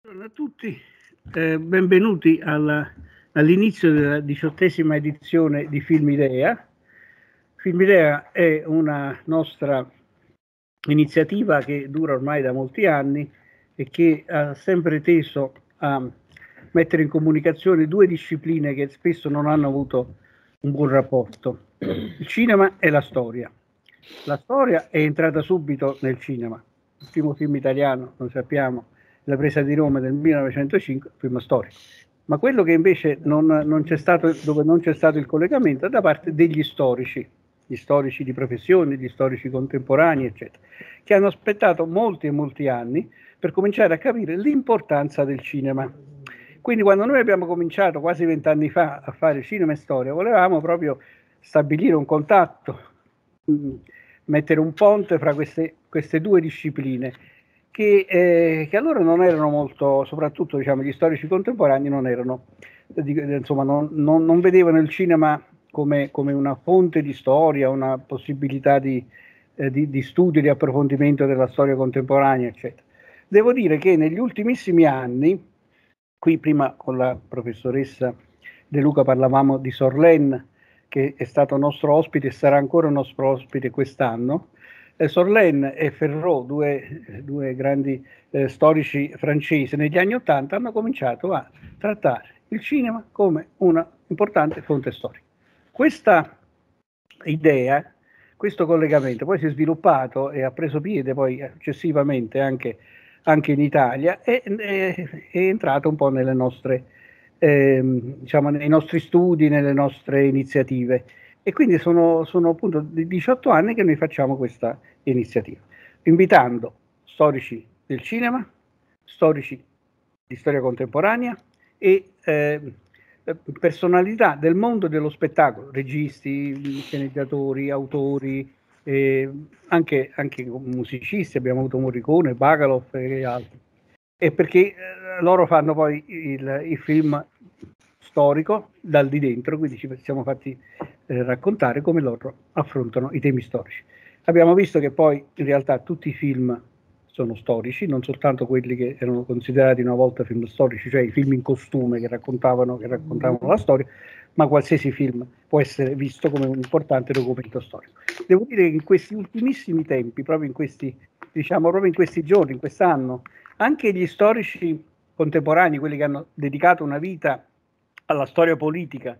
Buongiorno a tutti, eh, benvenuti alla, all'inizio della diciottesima edizione di Filmidea. Filmidea è una nostra iniziativa che dura ormai da molti anni e che ha sempre teso a mettere in comunicazione due discipline che spesso non hanno avuto un buon rapporto, il cinema e la storia. La storia è entrata subito nel cinema, il primo film italiano, lo sappiamo, la presa di Roma del 1905, film storico. Ma quello che invece non, non c'è stato, dove non c'è stato il collegamento è da parte degli storici, gli storici di professione, gli storici contemporanei, eccetera, che hanno aspettato molti e molti anni per cominciare a capire l'importanza del cinema. Quindi quando noi abbiamo cominciato quasi vent'anni fa a fare cinema e storia, volevamo proprio stabilire un contatto, mm, mettere un ponte fra queste, queste due discipline che, eh, che, allora non erano molto, soprattutto diciamo, gli storici contemporanei non erano, insomma, non, non, non vedevano il cinema come, come, una fonte di storia, una possibilità di, eh, di, di, studio, di approfondimento della storia contemporanea, eccetera. Devo dire che negli ultimissimi anni, qui prima con la professoressa De Luca parlavamo di Sorlen, che è stato nostro ospite e sarà ancora nostro ospite quest'anno, eh, Sorlène e Ferrot, due, due grandi eh, storici francesi, negli anni Ottanta hanno cominciato a trattare il cinema come una importante fonte storica. Questa idea, questo collegamento poi si è sviluppato e ha preso piede poi successivamente anche, anche in Italia e è, è entrato un po' nelle nostre, eh, diciamo, nei nostri studi, nelle nostre iniziative. E quindi sono, sono appunto 18 anni che noi facciamo questa iniziativa, invitando storici del cinema, storici di storia contemporanea e eh, personalità del mondo dello spettacolo, registi, sceneggiatori, autori, eh, anche, anche, musicisti, abbiamo avuto Morricone, Bagalov e altri. E perché eh, loro fanno poi il, il film storico dal di dentro, quindi ci siamo fatti eh, raccontare come loro affrontano i temi storici. Abbiamo visto che poi in realtà tutti i film sono storici, non soltanto quelli che erano considerati una volta film storici, cioè i film in costume che raccontavano, che raccontavano la storia, ma qualsiasi film può essere visto come un importante documento storico. Devo dire che in questi ultimissimi tempi, proprio in questi, diciamo, proprio in questi giorni, in quest'anno, anche gli storici contemporanei, quelli che hanno dedicato una vita alla storia politica,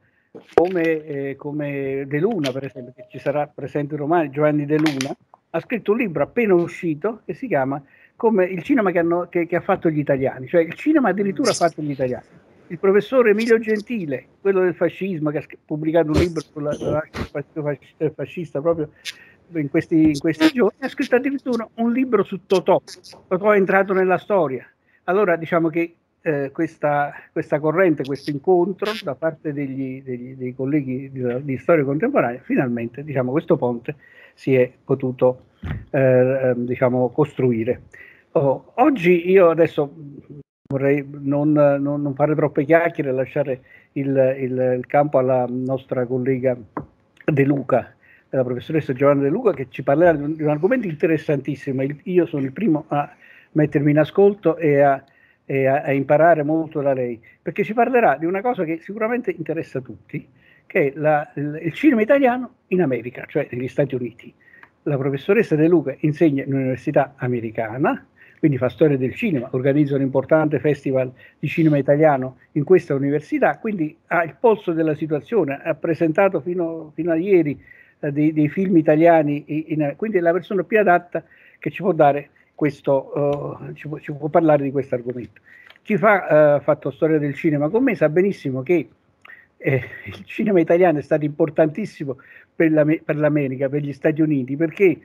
come, eh, come De Luna, per esempio, che ci sarà presente domani, Giovanni De Luna, ha scritto un libro appena uscito che si chiama Come il cinema che, hanno, che, che ha fatto gli italiani, cioè il cinema addirittura ha fatto gli italiani. Il professore Emilio Gentile, quello del fascismo, che ha pubblicato un libro sulla, fascista, eh, fascista proprio in questi, in questi giorni, ha scritto addirittura un libro su Totò. Totò è entrato nella storia. Allora diciamo che eh, questa, questa, corrente, questo incontro da parte degli, degli, dei colleghi di, di, storia contemporanea, finalmente diciamo, questo ponte si è potuto eh, ehm, diciamo, costruire. Oh, oggi io adesso vorrei non, non, non, fare troppe chiacchiere, e lasciare il, il, il campo alla nostra collega De Luca la professoressa Giovanna De Luca che ci parlerà di un, argomento interessantissimo. io sono il primo a mettermi in ascolto e a e a, a, imparare molto da lei, perché ci parlerà di una cosa che sicuramente interessa tutti, che è la, il cinema italiano in America, cioè negli Stati Uniti. La professoressa De Luca insegna in un'università americana, quindi fa storia del cinema, organizza un importante festival di cinema italiano in questa università, quindi ha il polso della situazione, ha presentato fino, fino a ieri eh, dei, dei, film italiani, in, in, quindi è la persona più adatta che ci può dare questo, uh, eh, si, può, parlare di questo argomento. Chi fa uh, eh, fatto storia del cinema con me sa benissimo che eh, il cinema italiano è stato importantissimo per, la, per l'America, per gli Stati Uniti, perché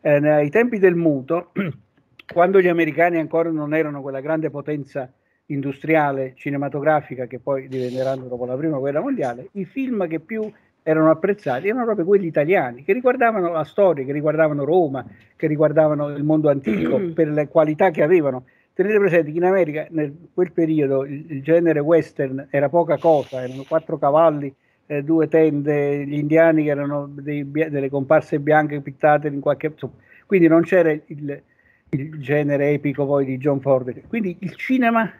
eh, nei tempi del muto, quando gli americani ancora non erano quella grande potenza industriale cinematografica che poi diventeranno dopo la prima guerra mondiale, i film che più erano apprezzati erano proprio quelli italiani, che riguardavano la storia, che riguardavano Roma, che riguardavano il mondo antico, per le qualità che avevano. Tenete presente che in America, nel quel periodo, il, il genere western era poca cosa, erano quattro cavalli, eh, due tende, gli indiani che erano dei, delle comparse bianche pittate in qualche... Insomma, quindi non c'era il, il genere epico poi di John Ford. Quindi il cinema,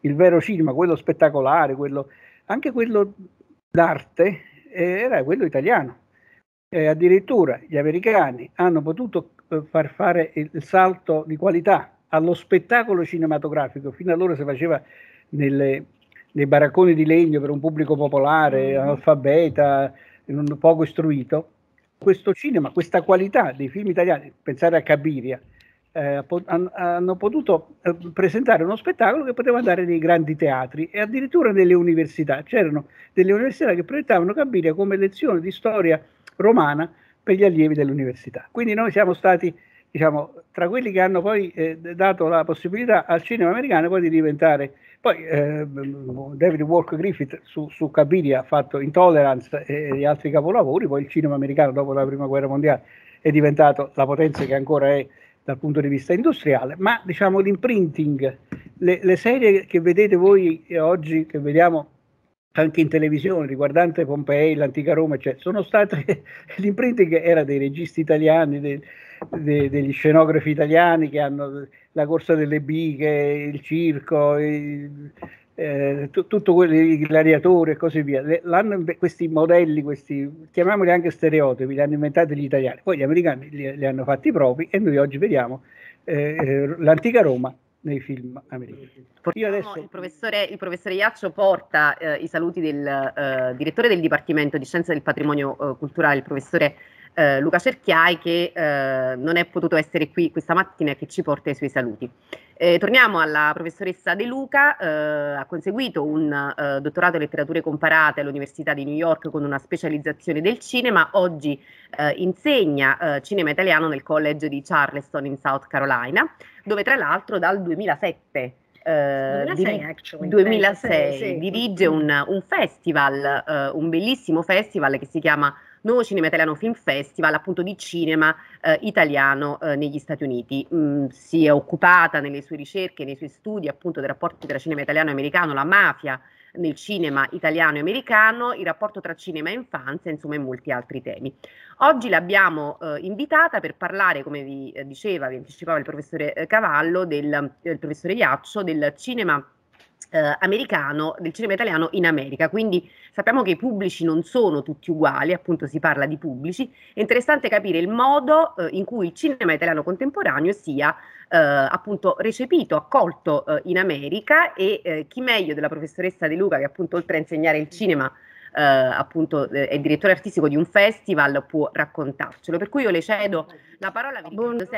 il vero cinema, quello spettacolare, quello, anche quello d'arte, era quello italiano. Eh, addirittura gli americani hanno potuto eh, far fare il salto di qualità allo spettacolo cinematografico, fino allora si faceva nelle, nei baracconi di legno per un pubblico popolare, mm. analfabeta, poco istruito. Questo cinema, questa qualità dei film italiani, pensate a Cabiria, eh, hanno potuto eh, presentare uno spettacolo che poteva andare nei grandi teatri e addirittura nelle università. C'erano delle università che proiettavano Cabiria come lezione di storia romana per gli allievi dell'università. Quindi noi siamo stati, diciamo, tra quelli che hanno poi eh, dato la possibilità al cinema americano poi di diventare poi eh, David Walker Griffith su, su Cabiria ha fatto Intolerance e, gli altri capolavori, poi il cinema americano dopo la prima guerra mondiale è diventato la potenza che ancora è dal punto di vista industriale, ma diciamo l'imprinting, le, le serie che vedete voi oggi, che vediamo anche in televisione riguardante Pompei, l'antica Roma, cioè, sono state l'imprinting era dei registi italiani, dei, dei, degli scenografi italiani che hanno la corsa delle biche, il circo, il, eh, tutto quello di gladiatore e così via, Le, questi modelli, questi, chiamiamoli anche stereotipi, li hanno inventati gli italiani, poi gli americani li, li hanno fatti propri e noi oggi vediamo eh, eh l'antica Roma nei film americani. Adesso... Il, professore, il, professore, Iaccio porta eh, i saluti del eh, direttore del Dipartimento di Scienza del Patrimonio eh, Culturale, il professore eh, Luca Cerchiai che eh, non è potuto essere qui questa mattina e che ci porta i suoi saluti. Eh, torniamo alla professoressa De Luca, eh, ha conseguito un eh, dottorato in letterature comparate all'Università di New York con una specializzazione del cinema, oggi eh, insegna cinema italiano nel college di Charleston in South Carolina, dove tra l'altro dal 2007 eh, 2006, dir- actually, 2006 sì. dirige un, un festival, eh, un bellissimo festival che si chiama Nuovo Cinema Italiano Film Festival, appunto di cinema eh, italiano eh, negli Stati Uniti. Mm, si è occupata nelle sue ricerche, nei suoi studi, appunto dei rapporti tra cinema italiano e americano, la mafia nel cinema italiano e americano, il rapporto tra cinema e infanzia, insomma, e molti altri temi. Oggi l'abbiamo eh, invitata per parlare, come vi eh, diceva, vi anticipava il professore eh, Cavallo, del, del eh, professore Iaccio, del cinema eh, americano, del cinema italiano in America. Quindi sappiamo che i pubblici non sono tutti uguali, appunto si parla di pubblici. È interessante capire il modo eh, in cui il cinema italiano contemporaneo sia eh, appunto recepito, accolto eh, in America e eh, chi meglio della professoressa De Luca, che appunto oltre a insegnare il cinema eh, appunto è direttore artistico di un festival, può raccontarcelo. Per cui io le cedo la parola. Vi Buongiorno,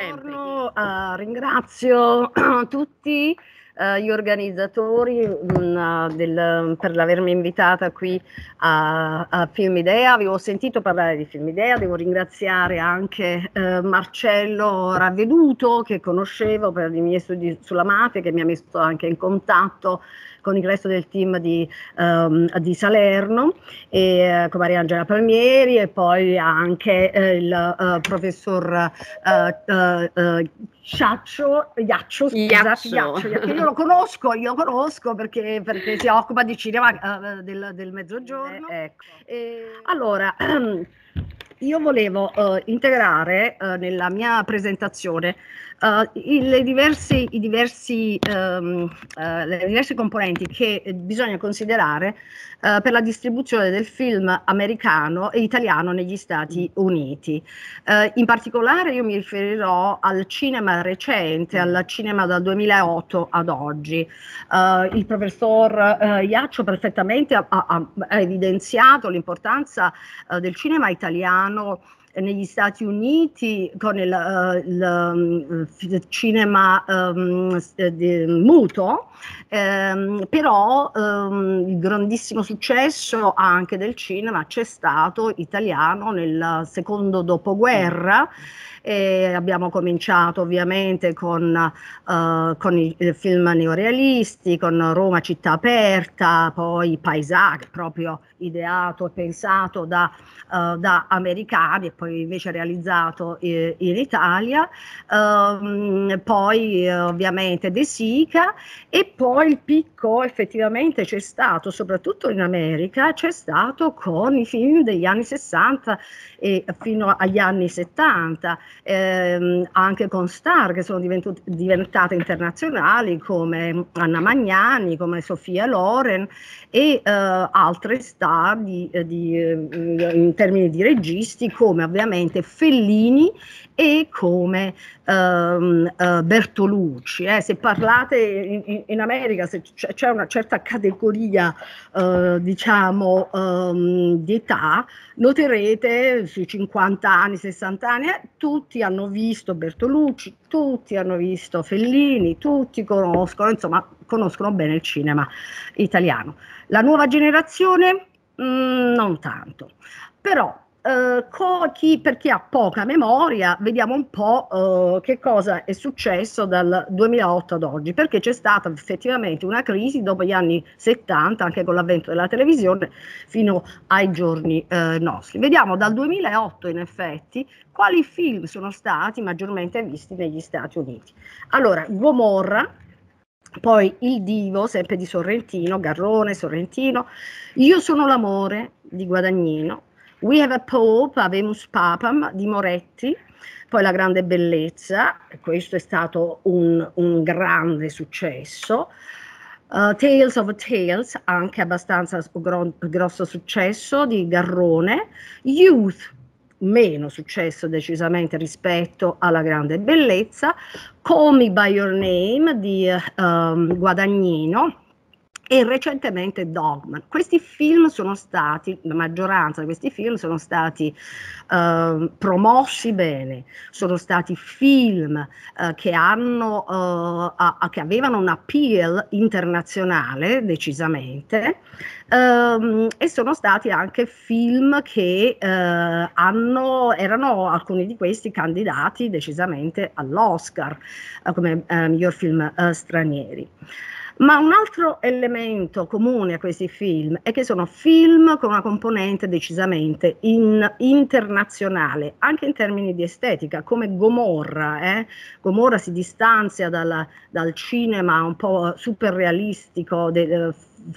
sempre. ringrazio tutti eh, gli organizzatori mh, del, per l'avermi invitata qui a, a Filmidea. Avevo sentito parlare di Filmidea, devo ringraziare anche eh, Marcello Ravveduto che conoscevo per i miei studi sulla mafia, che mi ha messo anche in contatto con il resto del team di, um, di Salerno, e, eh, con Mariangela Palmieri e poi anche eh, il uh, professor uh, uh, Sciaccio, Iaccio, scusate, Iaccio. Iaccio, io lo conosco, io lo conosco perché, perché si occupa di cinema del, del, mezzogiorno. Eh, ecco. e... Allora, io volevo integrare nella mia presentazione Uh, i, diversi, i diversi, um, uh, le diverse componenti che eh, bisogna considerare uh, per la distribuzione del film americano e italiano negli Stati mm. Uniti. in particolare io mi riferirò al cinema recente, al cinema dal 2008 ad oggi. il professor Iaccio perfettamente ha, ha, ha evidenziato l'importanza del cinema italiano negli Stati Uniti con il, eh, il, mm, il cinema um, muto, ehm, però ehm, il grandissimo successo anche del cinema c'è stato italiano nel secondo dopoguerra. Mm e abbiamo cominciato ovviamente con, uh, con i, i film neorealisti, con Roma città aperta, poi Paisag proprio ideato e pensato da, uh, da americani e poi invece realizzato eh, in Italia, um, poi eh, ovviamente De Sica e poi il picco effettivamente c'è stato, soprattutto in America, c'è stato con i film degli anni 60 e fino agli anni 70 ehm, anche con star che sono diventate internazionali come Anna Magnani, come Sofia Loren e eh, altre star di, eh, di, eh, in termini di registi come ovviamente Fellini e come ehm, eh, Bertolucci. Eh. Se parlate in, in America c'è una certa categoria eh, diciamo ehm, di età noterete sui 50 anni, 60 anni, eh, tutti hanno visto Bertolucci, tutti hanno visto Fellini, tutti conoscono, insomma, conoscono bene il cinema italiano. La nuova generazione? Mm, non tanto. Però eh, chi, per chi ha poca memoria, vediamo un po' eh, che cosa è successo dal 2008 ad oggi, perché c'è stata effettivamente una crisi dopo gli anni 70, anche con l'avvento della televisione, fino ai giorni eh, nostri. Vediamo dal 2008 in effetti quali film sono stati maggiormente visti negli Stati Uniti. Allora, Gomorra, poi Il Divo, sempre di Sorrentino, Garrone, Sorrentino, Io sono l'amore di Guadagnino, We Have a Pope, Avemus Papam di Moretti, poi La Grande Bellezza, questo è stato un, un grande successo. Uh, Tales of Tales, anche abbastanza gro- grosso successo di Garrone. Youth, meno successo decisamente rispetto alla grande bellezza. Call Me By Your Name di uh, um, Guadagnino, e recentemente Dogman. Questi film sono stati, la maggioranza di questi film sono stati eh, promossi bene, sono stati film eh, che, hanno, eh, a, che, avevano un appeal internazionale decisamente ehm, e sono stati anche film che eh, hanno, erano alcuni di questi candidati decisamente all'Oscar eh, come eh, miglior film stranieri. Ma un altro elemento comune a questi film è che sono film con una componente decisamente in, internazionale, anche in termini di estetica, come Gomorra. Eh? Gomorra si distanzia dal, dal, cinema un po' super realistico. Del, eh,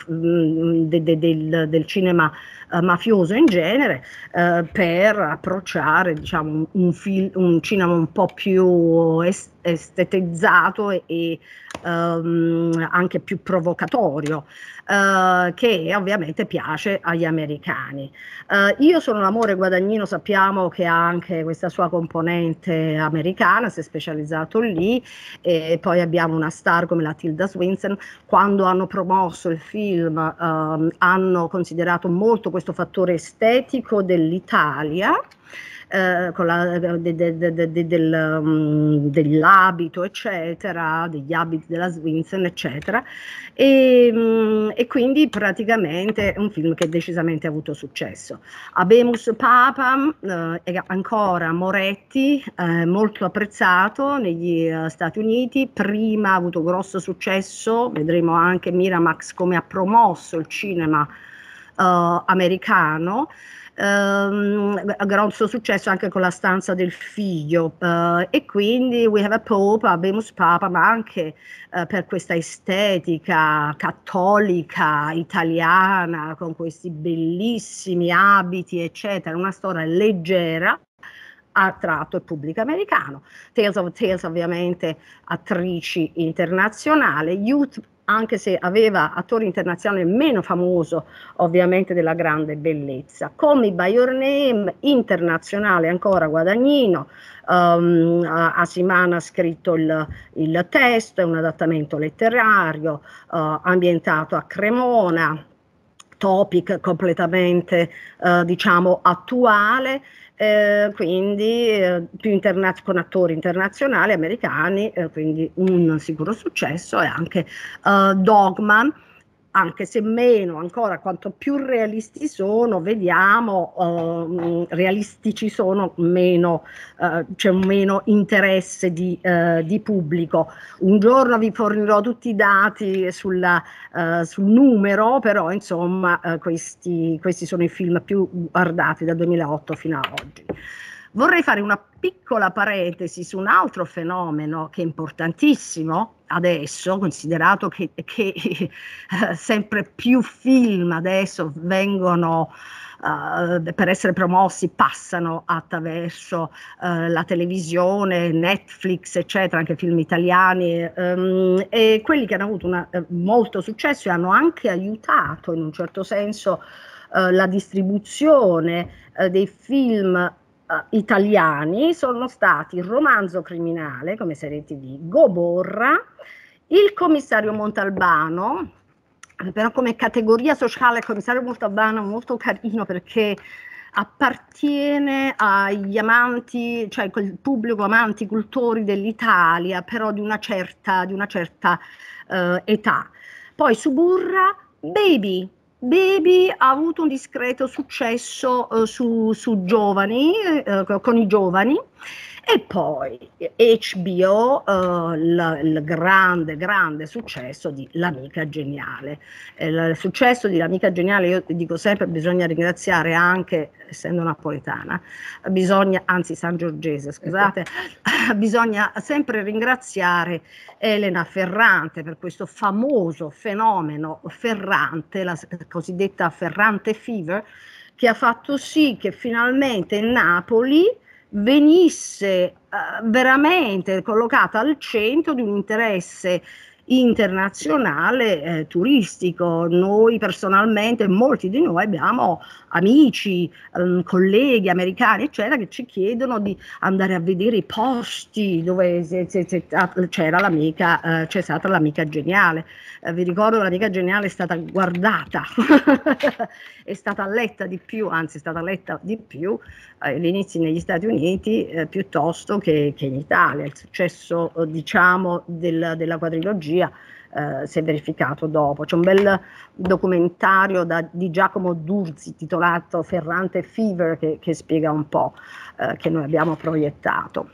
de, de, del, del, cinema uh, mafioso in genere uh, per approcciare diciamo, un, un, un, cinema un po' più estetizzato e, e um, anche più provocatorio eh, che ovviamente piace agli americani. Eh, io sono un amore guadagnino, sappiamo che ha anche questa sua componente americana, si è specializzato lì e poi abbiamo una star come la Tilda Swinson, quando hanno promosso il film eh, hanno considerato molto questo fattore estetico dell'Italia eh, con la, de, de, del, um, dell'abito, eccetera, degli abiti della Swinson, eccetera. E, um, e, quindi praticamente è un film che decisamente ha avuto successo. Abemus Papam eh, è ancora Moretti, eh, molto apprezzato negli uh, Stati Uniti, prima ha avuto grosso successo, vedremo anche Miramax come ha promosso il cinema uh, americano um, a grosso successo anche con la stanza del figlio uh, e quindi We Have a Pope, Abemus Papa, ma anche uh, per questa estetica cattolica italiana con questi bellissimi abiti eccetera, una storia leggera ha tratto il pubblico americano. Tales of Tales ovviamente attrici internazionali, Youth anche se aveva attore internazionale meno famoso ovviamente della grande bellezza. Come By Your Name, internazionale ancora guadagnino, um, ehm, Asimana ha scritto il, il, testo, è un adattamento letterario uh, ambientato a Cremona, topic completamente uh, diciamo attuale eh, quindi eh, più interna- con attori internazionali americani, eh, quindi un sicuro successo, e anche eh, Dogman anche se meno ancora quanto più realisti sono, vediamo, eh, realistici sono, meno eh, c'è un meno interesse di, eh, di, pubblico. Un giorno vi fornirò tutti i dati sulla, eh, sul numero, però insomma eh, questi, questi sono i film più guardati dal 2008 fino ad oggi. Vorrei fare una piccola parentesi su un altro fenomeno che è importantissimo adesso, considerato che, che eh, sempre più film adesso vengono Uh, per essere promossi passano attraverso uh, la televisione, Netflix, eccetera, anche film italiani. Um, e quelli che hanno avuto una, molto successo e hanno anche aiutato in un certo senso la distribuzione dei film uh, italiani sono stati il romanzo criminale, come serie tv, Goborra, il commissario Montalbano, però come categoria sociale il commissario Montalbano è molto carino perché appartiene agli amanti, cioè quel pubblico amanti cultori dell'Italia, però di una certa, di una certa uh, età. Poi Suburra, Baby, Baby ha avuto un discreto successo eh, su, su giovani, eh, con i giovani. E poi HBO, uh, eh, la, il grande, grande successo di L'amica geniale. Eh, il successo di L'amica geniale, io dico sempre, bisogna ringraziare anche, essendo napoletana, bisogna, anzi sangiorgese, scusate, esatto. bisogna sempre ringraziare Elena Ferrante per questo famoso fenomeno Ferrante, la cosiddetta Ferrante Fever, che ha fatto sì che finalmente Napoli venisse eh, veramente collocata al centro di un interesse internazionale eh, turistico. Noi personalmente, molti di noi abbiamo amici, ehm, colleghi americani, eccetera, che ci chiedono di andare a vedere i posti dove se, se, se, c'era l'amica, eh, c'è stata l'amica geniale. Eh, vi ricordo che l'amica geniale è stata guardata, è stata letta di più, anzi è stata letta di più eh, l'inizio negli Stati Uniti eh, piuttosto che, che, in Italia. Il successo, eh, diciamo, del, della quadrilogia patologia eh, si è verificato dopo. C'è un bel documentario da, di Giacomo Durzi titolato Ferrante Fever che, che spiega un po' eh, che noi abbiamo proiettato.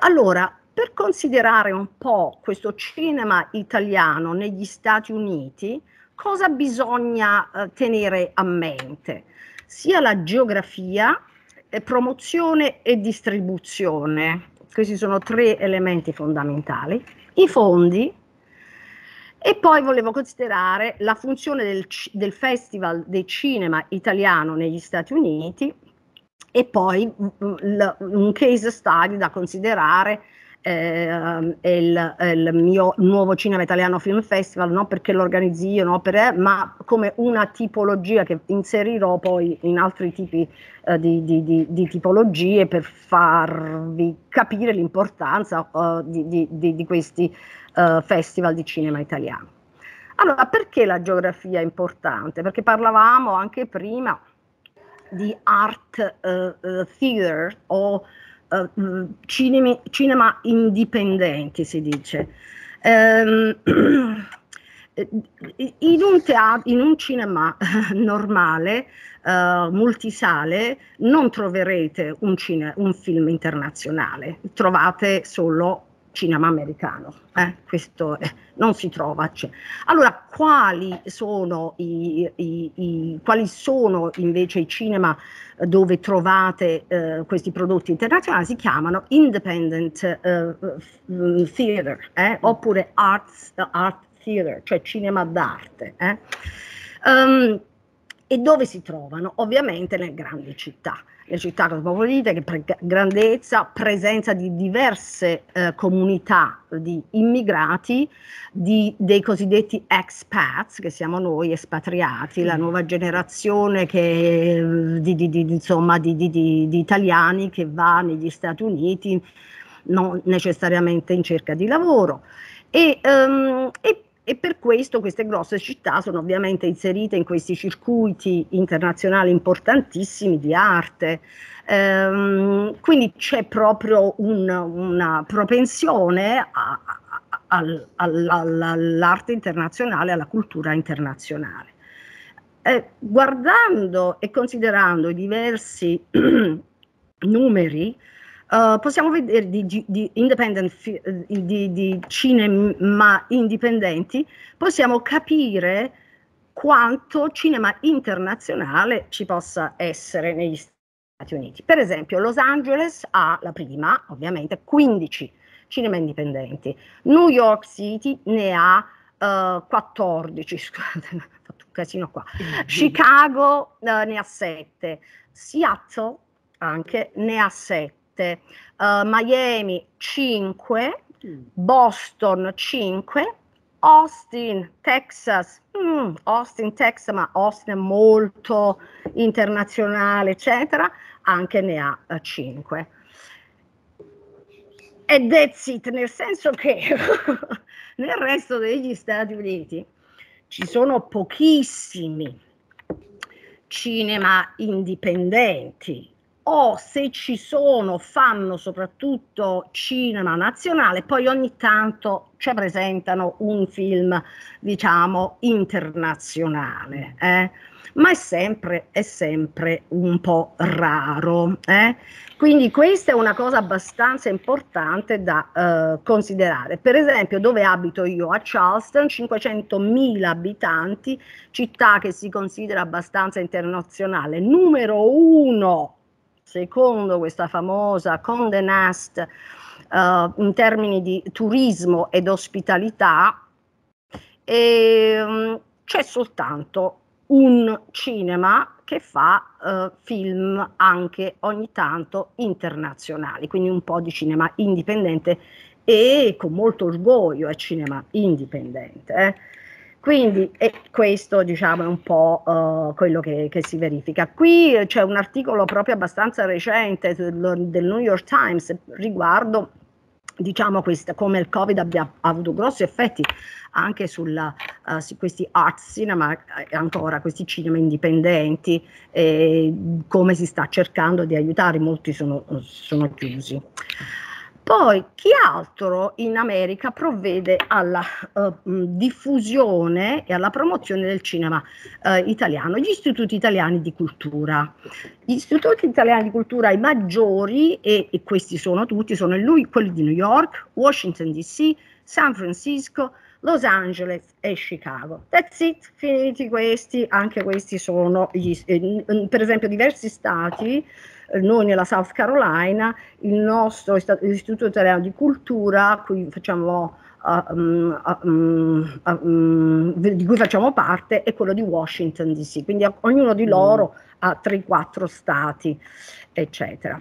Allora, per considerare un po' questo cinema italiano negli Stati Uniti, cosa bisogna eh, tenere a mente? Sia la geografia, eh, promozione e distribuzione. Questi sono tre elementi fondamentali i fondi e poi volevo considerare la funzione del, del Festival del Cinema Italiano negli Stati Uniti e poi mm, mm, un case study da considerare eh, il, il, mio nuovo Cinema Italiano Film Festival, non perché lo organizzi io, no, per, ma come una tipologia che inserirò poi in altri tipi eh, di, di, di, di, tipologie per farvi capire l'importanza uh, di, questi uh, festival di cinema italiano. Allora, perché la geografia è importante? Perché parlavamo anche prima di art uh, theater o eh, mm, cinema, cinema indipendenti, si dice. Um, in un, teatro, in un cinema normale, uh, multisale, non troverete un, cine, un film internazionale, trovate solo cinema americano, eh? questo eh, non si trova. Cioè. Allora, quali sono, i, i, i, quali sono, invece i cinema eh, dove trovate eh, questi prodotti internazionali? Si chiamano independent eh, eh, theater oppure arts, art theater, cioè cinema d'arte. Um, e dove si trovano? Ovviamente nelle grandi città le città cosmopolite, che pre- grandezza, presenza di diverse eh, comunità di immigrati, di, dei cosiddetti expats, che siamo noi, espatriati, la mm. nuova generazione che, eh, di, di, insomma, di italiani che va negli Stati Uniti, non necessariamente in cerca di lavoro. E, um, e, e per questo queste grosse città sono ovviamente inserite in questi circuiti internazionali importantissimi di arte. Ehm, quindi c'è proprio un, una propensione a, a, a, all'arte internazionale, alla cultura internazionale. Eh, guardando e considerando i diversi numeri eh, possiamo vedere di, di, di, eh, di, cinema indipendenti, possiamo capire quanto cinema internazionale ci possa essere negli Stati Uniti. Per esempio, Los Angeles ha la prima, ovviamente, 15 cinema indipendenti, New York City ne ha uh, eh, 14, scusate, ho fatto un casino qua, Chicago uh, ne ha 7, Seattle anche ne ha 7 7, uh, eh, Miami 5, mm. Boston 5, Austin, Texas, mm, Austin, Texas, ma Austin è molto internazionale, eccetera, anche ne ha 5. Eh, e that's it, nel senso che nel resto degli Stati Uniti ci sono pochissimi cinema indipendenti, o se ci sono fanno soprattutto cinema nazionale, poi ogni tanto ci presentano un film, diciamo, internazionale, eh? ma è sempre, è sempre un po' raro. Eh? Quindi questa è una cosa abbastanza importante da eh, considerare. Per esempio, dove abito io? A Charleston, 500.000 abitanti, città che si considera abbastanza internazionale, numero uno secondo questa famosa Conde Nast eh, in termini di turismo ed ospitalità, e, um, c'è soltanto un cinema che fa eh, film anche ogni tanto internazionali, quindi un po' di cinema indipendente e con molto orgoglio è cinema indipendente. Eh. Quindi questo diciamo, è un po' uh, quello che, che, si verifica. Qui eh, c'è un articolo proprio abbastanza recente del, del New York Times riguardo diciamo questa, come il Covid abbia avuto grossi effetti anche sulla, uh, su questi art cinema, ancora questi cinema indipendenti, e come si sta cercando di aiutare, molti sono, sono chiusi. Poi chi altro in America provvede alla eh, diffusione e alla promozione del cinema eh, italiano? Gli istituti italiani di cultura. Gli istituti italiani di cultura, i maggiori, e, e questi sono tutti, sono lui, quelli di New York, Washington DC, San Francisco, Los Angeles e Chicago. That's it, finiti questi, anche questi sono gli, eh, per esempio diversi stati, eh, noi nella South Carolina, il nostro Istituto Italiano di Cultura, cui facciamo, uh, um, uh, um, di cui facciamo parte, è quello di Washington DC, quindi ognuno di mm. loro mm. ha 3-4 stati, eccetera.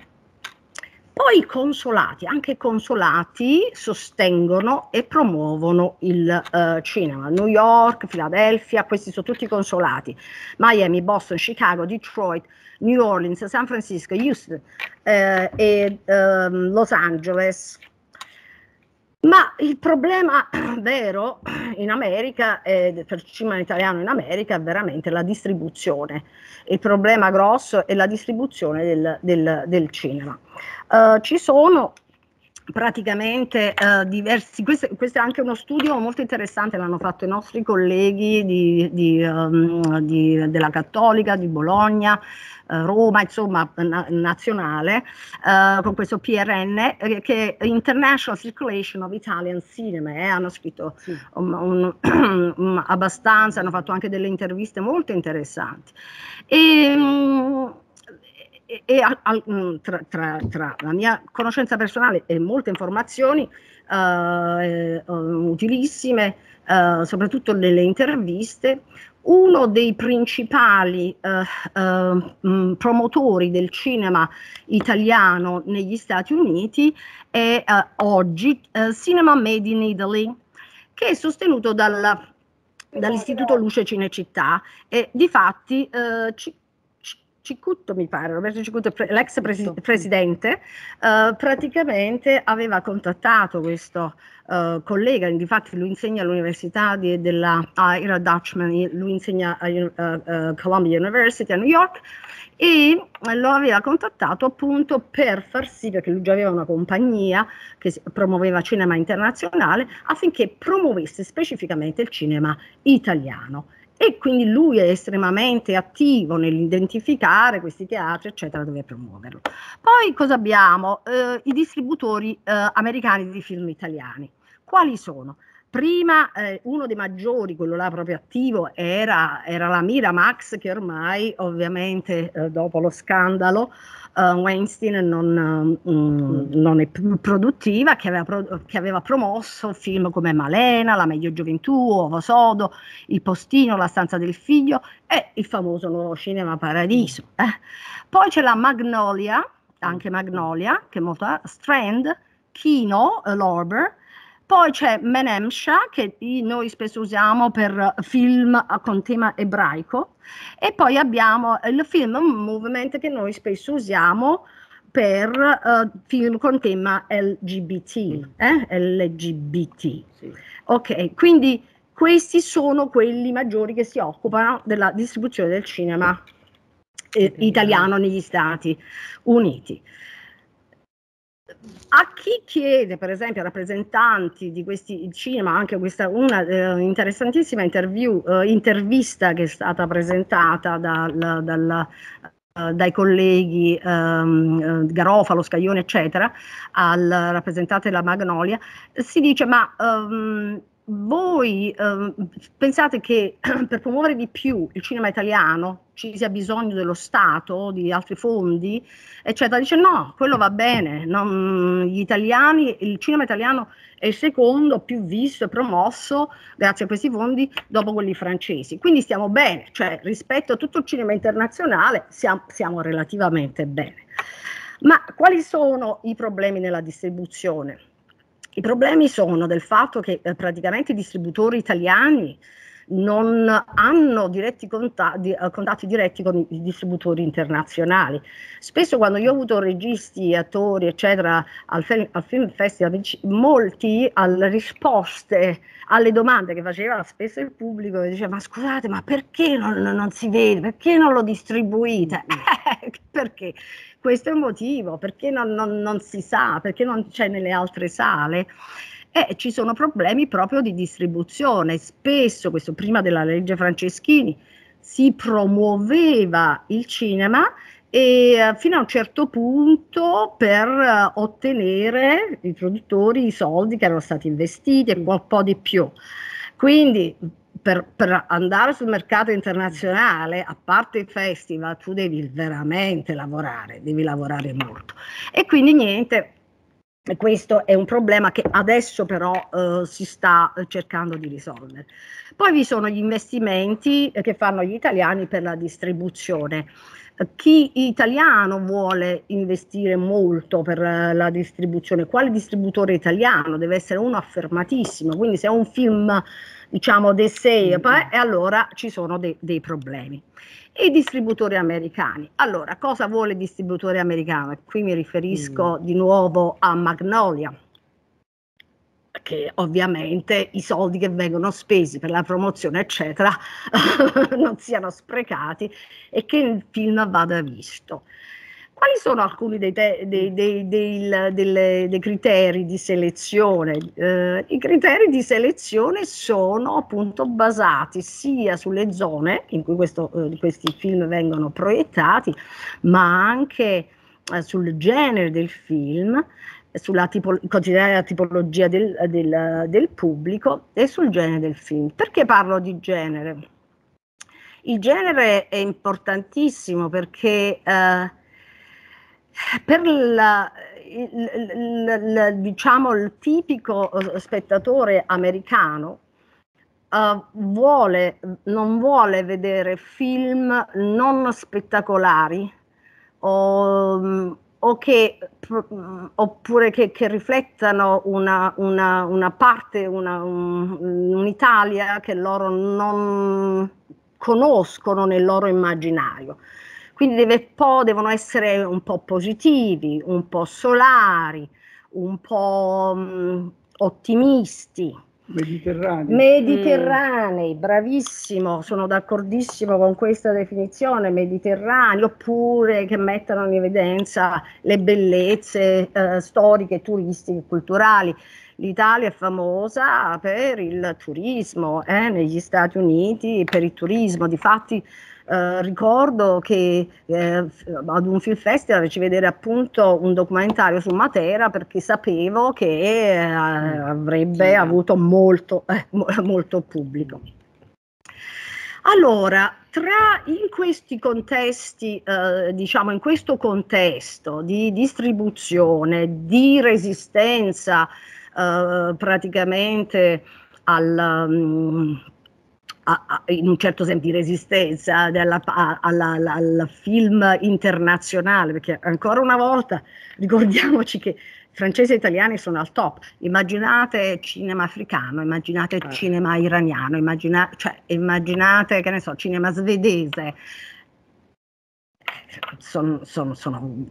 Poi i consolati, anche i consolati sostengono e promuovono il eh, cinema. New York, Filadelfia, questi sono tutti i consolati. Miami, Boston, Chicago, Detroit, New Orleans, San Francisco, Houston eh, e eh, Los Angeles, ma il problema vero in America, eh, per il cinema italiano in America, è veramente la distribuzione. Il problema grosso è la distribuzione del, del, del cinema. Uh, ci sono praticamente eh, diversi, questo, questo, è anche uno studio molto interessante, l'hanno fatto i nostri colleghi di, di, um, di, della Cattolica, di Bologna, eh, Roma, insomma na nazionale, eh, con questo PRN, eh, che è International Circulation of Italian Cinema, eh, hanno scritto sì. un, un, um, abbastanza, hanno fatto anche delle interviste molto interessanti. E, um, e, e al, al, mm, tra, tra, tra, la mia conoscenza personale e molte informazioni eh, eh mm, utilissime, eh, soprattutto nelle interviste, uno dei principali eh, eh, mm, promotori del cinema italiano negli Stati Uniti è eh, oggi eh, Cinema Made in Italy, che è sostenuto dal, dall'Istituto Luce Cinecittà e di fatti eh, ci Cicutto, mi pare, Roberto Cicutto, l'ex presi- presidente, eh, praticamente aveva contattato questo eh, collega, infatti lui insegna all'università di, della, ah, era Dutchman, lui insegna a uh, uh, Columbia University a New York e lo aveva contattato appunto per far sì, perché lui già aveva una compagnia che promuoveva cinema internazionale, affinché promuovesse specificamente il cinema italiano e quindi lui è estremamente attivo nell'identificare questi teatri, eccetera, dove promuoverlo. Poi cosa abbiamo? Eh, I distributori eh, americani di film italiani. Quali sono? Prima eh, uno dei maggiori, quello là proprio attivo, era, era la Miramax che ormai ovviamente eh, dopo lo scandalo uh, Weinstein non, um, non, è più produttiva, che aveva, pro- che aveva, promosso film come Malena, La meglio gioventù, Ovo Sodo, Il postino, La stanza del figlio e il famoso Nuovo Cinema Paradiso. Eh. Poi c'è la Magnolia, anche mm. Magnolia, che è molto... Eh, Strand, Kino, eh, Lorber, poi c'è Menemsha che noi spesso usiamo per film con tema ebraico e poi abbiamo il film Movement che noi spesso usiamo per uh, film con tema LGBT. Mm. Eh? LGBT. Sì. Ok, quindi questi sono quelli maggiori che si occupano della distribuzione del cinema eh, italiano negli Stati Uniti a chi chiede, per esempio, rappresentanti di questi cinema, anche questa una eh, interessantissima interview, eh, intervista che è stata presentata dal, dal, eh, dai colleghi ehm, eh, Garofalo, Scaglione, eccetera, al rappresentante della Magnolia, si dice ma ehm, voi eh, pensate che per promuovere di più il cinema italiano ci sia bisogno dello Stato, di altri fondi, eccetera? Dice no, quello va bene, non, gli italiani, il cinema italiano è il secondo più visto e promosso grazie a questi fondi dopo quelli francesi. Quindi stiamo bene, cioè rispetto a tutto il cinema internazionale siamo, siamo relativamente bene. Ma quali sono i problemi nella distribuzione? I problemi sono del fatto che eh, praticamente i distributori italiani non hanno diretti contatti, eh, contatti, diretti con i distributori internazionali. Spesso quando io ho avuto registi, attori, eccetera, al, fe- al Film Festival, molti alle risposte alle domande che faceva spesso il pubblico diceva ma scusate ma perché non, non si vede, perché non lo distribuite? Eh, perché? questo è un motivo, perché non, non, non si sa, perché non c'è nelle altre sale. E ci sono problemi proprio di distribuzione. Spesso, questo prima della legge Franceschini, si promuoveva il cinema e eh, fino a un certo punto per eh, ottenere i produttori i soldi che erano stati investiti e un po' di più. Quindi per, per, andare sul mercato internazionale, a parte i festival, tu devi veramente lavorare, devi lavorare molto. E quindi niente, questo è un problema che adesso però eh, si sta eh, cercando di risolvere. Poi vi sono gli investimenti eh, che fanno gli italiani per la distribuzione chi italiano vuole investire molto per eh, la distribuzione, quale distributore italiano deve essere uno affermatissimo, quindi se è un film diciamo dei SEPA mm-hmm. eh, e allora ci sono de dei problemi. i distributori americani. Allora, cosa vuole il distributore americano? Qui mi riferisco mm. di nuovo a Magnolia, che ovviamente i soldi che vengono spesi per la promozione, eccetera, non siano sprecati e che il film vada visto. Quali sono alcuni dei, te, dei, dei, delle, dei, criteri di selezione? Eh, I criteri di selezione sono appunto basati sia sulle zone in cui questo, eh, questi film vengono proiettati, ma anche eh, sul genere del film, sulla tipo, considerare la tipologia del, del, del pubblico e sul genere del film. Perché parlo di genere? Il genere è importantissimo perché eh, per la, eh, il, il, il, diciamo, il tipico eh, spettatore americano Uh, vuole, non vuole vedere film non spettacolari o, mm, o che, mm, oppure che, che riflettano una, una, una parte, una, un, un'Italia che loro non conoscono nel loro immaginario. Quindi deve devono essere un po' positivi, un po' solari, un po' ottimisti. Mediterranei. Mediterranei, mm. bravissimo, sono d'accordissimo con questa definizione, mediterranei, oppure che mettano in evidenza le bellezze eh, storiche, turistiche, culturali. L'Italia è famosa per il turismo, eh, negli Stati Uniti per il turismo, difatti eh, ricordo che eh, ad un film festival feci vedere appunto un documentario su Matera perché sapevo che eh, mm. avrebbe sì. avuto molto, eh, molto pubblico. Allora, tra in questi contesti, eh, diciamo in questo contesto di distribuzione, di resistenza eh, praticamente al, um, a, a, in un certo senso di resistenza della, a, alla, alla, al film internazionale, perché ancora una volta ricordiamoci che francesi e italiani sono al top. Immaginate cinema africano, immaginate eh. cinema iraniano, immagina, cioè, immaginate che ne so, cinema svedese. Sono, sono, sono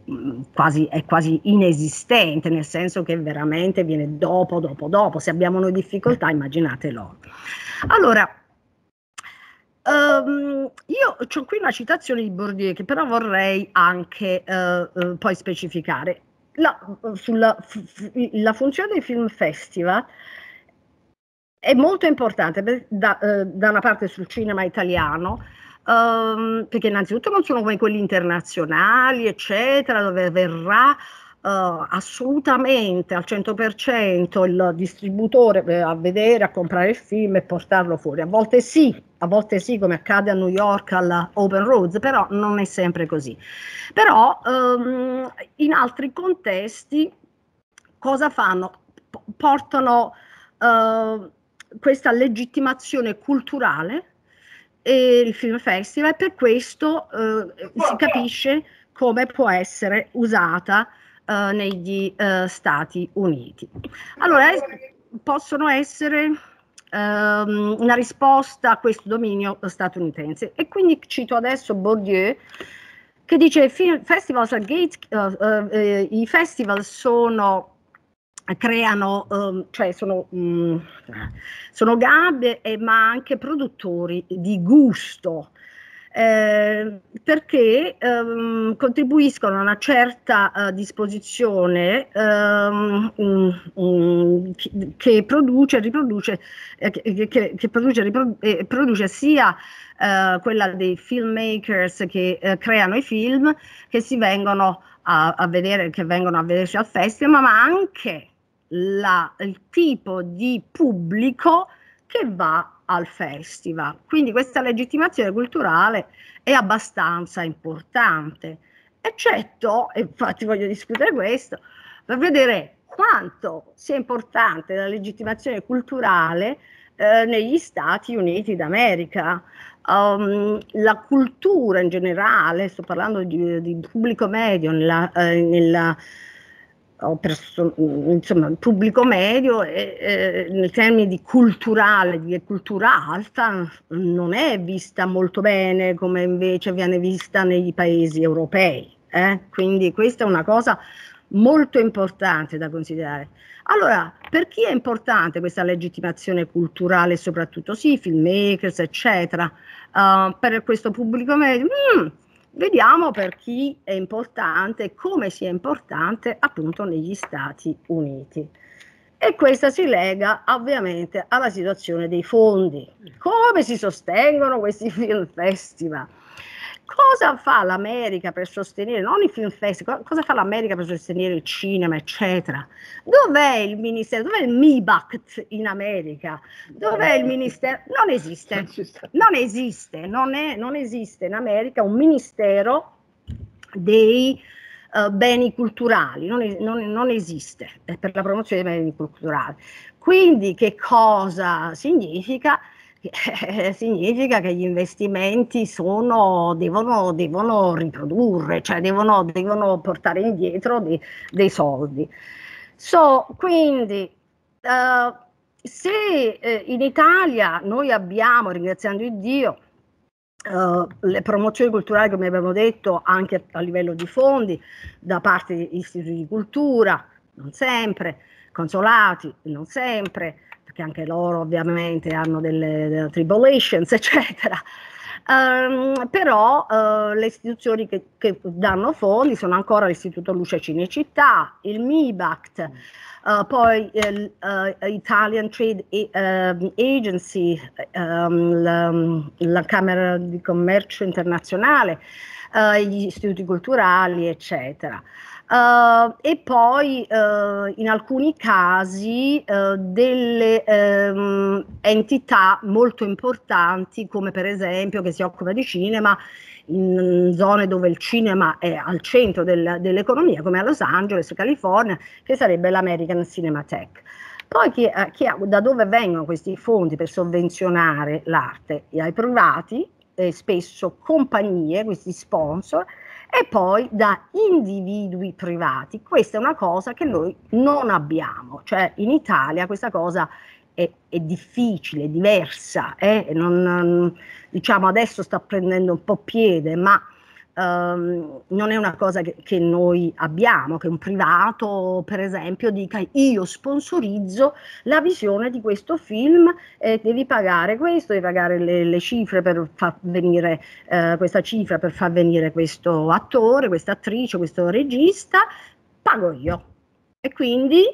quasi, è quasi inesistente, nel senso che veramente viene dopo, dopo, dopo. Se abbiamo noi difficoltà, immaginate loro. Allora, Um, io ho qui una citazione di Bourdieu che però vorrei anche uh, poi specificare. La, eh, sulla, f, la funzione dei film festival è molto importante da, uh, da una parte sul cinema italiano, um, perché innanzitutto non sono come quelli internazionali, eccetera, dove verrà Uh, assolutamente al 100% il distributore eh, a vedere, a comprare il film e portarlo fuori. A volte sì, a volte sì come accade a New York alla Open Roads, però non è sempre così. Però um, in altri contesti cosa fanno? P- portano uh, questa legittimazione culturale e il film festival e per questo uh, si capisce come può essere usata eh, negli eh, Stati Uniti. Allora, es possono essere ehm, una risposta a questo dominio statunitense. E quindi cito adesso Bourdieu che dice festivals at gate, uh, uh, i festival sono creano, um, cioè sono, um, sono gabbie, eh, ma anche produttori di gusto eh, perché ehm, contribuiscono a una certa eh, disposizione ehm, mh, mh, che produce, riproduce, eh, che, che, che produce, riproduce, produce sia eh, quella dei filmmakers che eh, creano i film che si vengono a, a, vedere, che vengono a vedersi al festival, ma anche la, il tipo di pubblico che va al festival. Quindi questa legittimazione culturale è abbastanza importante, eccetto, infatti voglio discutere questo, per vedere quanto sia importante la legittimazione culturale eh, negli Stati Uniti d'America. Um, la cultura in generale, sto parlando di, di pubblico medio, nella, eh, nella insomma, il pubblico medio, e, eh, nei termini di culturale, di cultura alta, non è vista molto bene come invece viene vista nei paesi europei. Eh? Quindi questa è una cosa molto importante da considerare. Allora, per chi è importante questa legittimazione culturale, soprattutto sì, filmmakers, eccetera, uh, per questo pubblico medio? Mm, Vediamo per chi è importante, come sia importante appunto negli Stati Uniti. E questa si lega ovviamente alla situazione dei fondi. Come si sostengono questi film festival? Cosa fa l'America per sostenere, non i film festival, cosa fa l'America per sostenere il cinema, eccetera? Dov'è il ministero, dov'è il MIBACT in America? Dov'è il ministero? Non esiste, non esiste, non, è, non esiste in America un ministero dei uh, beni culturali, non, non, non esiste eh, per la promozione dei beni culturali. Quindi che cosa significa? Eh, significa che gli investimenti sono, devono, devono, riprodurre, cioè devono, devono portare indietro di, dei soldi. So, quindi, uh, se eh, in Italia noi abbiamo, ringraziando il Dio, Uh, le promozioni culturali, come abbiamo detto, anche a livello di fondi da parte di istituti di cultura, non sempre, consolati, non sempre, perché anche loro ovviamente hanno delle, delle tribulations, eccetera. Um, però uh, le istituzioni che, che, danno fondi sono ancora l'Istituto Luce Cinecittà, il MIBACT, uh, mm. eh, poi uh, Trade ehm, Agency, um, ehm, la, la, Camera di Commercio Internazionale, gli istituti culturali, eccetera. Uh, e poi uh, in alcuni casi uh, delle um, entità molto importanti come per esempio che si occupa di cinema in zone dove il cinema è al centro del, dell'economia come a Los Angeles, California, che sarebbe l'American Cinematheque. Poi chi, chi, da dove vengono questi fondi per sovvenzionare l'arte? E ai privati, eh, spesso compagnie, questi sponsor, e poi da individui privati. Questa è una cosa che noi non abbiamo, cioè in Italia questa cosa è, è difficile, è diversa, eh? non, diciamo adesso sta prendendo un po' piede, ma Um, non è una cosa che, che, noi abbiamo, che un privato per esempio dica io sponsorizzo la visione di questo film, e devi pagare questo, devi pagare le, le cifre per far venire eh, questa cifra, per far venire questo attore, questa attrice, questo regista, pago io. E quindi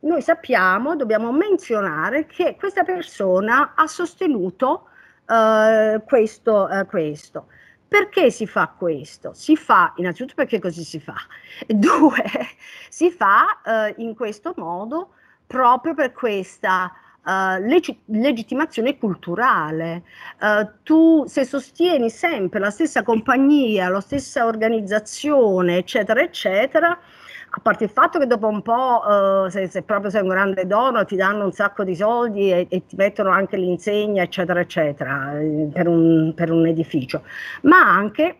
noi sappiamo, dobbiamo menzionare che questa persona ha sostenuto eh, questo. Eh, questo. Perché si fa questo? Si fa innanzitutto perché così si fa, due, si fa eh, in questo modo proprio per questa eh, leg- legittimazione culturale. Eh, tu se sostieni sempre la stessa compagnia, la stessa organizzazione, eccetera, eccetera, a parte il fatto che dopo un po', eh, se, se, proprio sei un grande dono, ti danno un sacco di soldi e, e ti mettono anche l'insegna, eccetera, eccetera, eh, per un, per un edificio, ma anche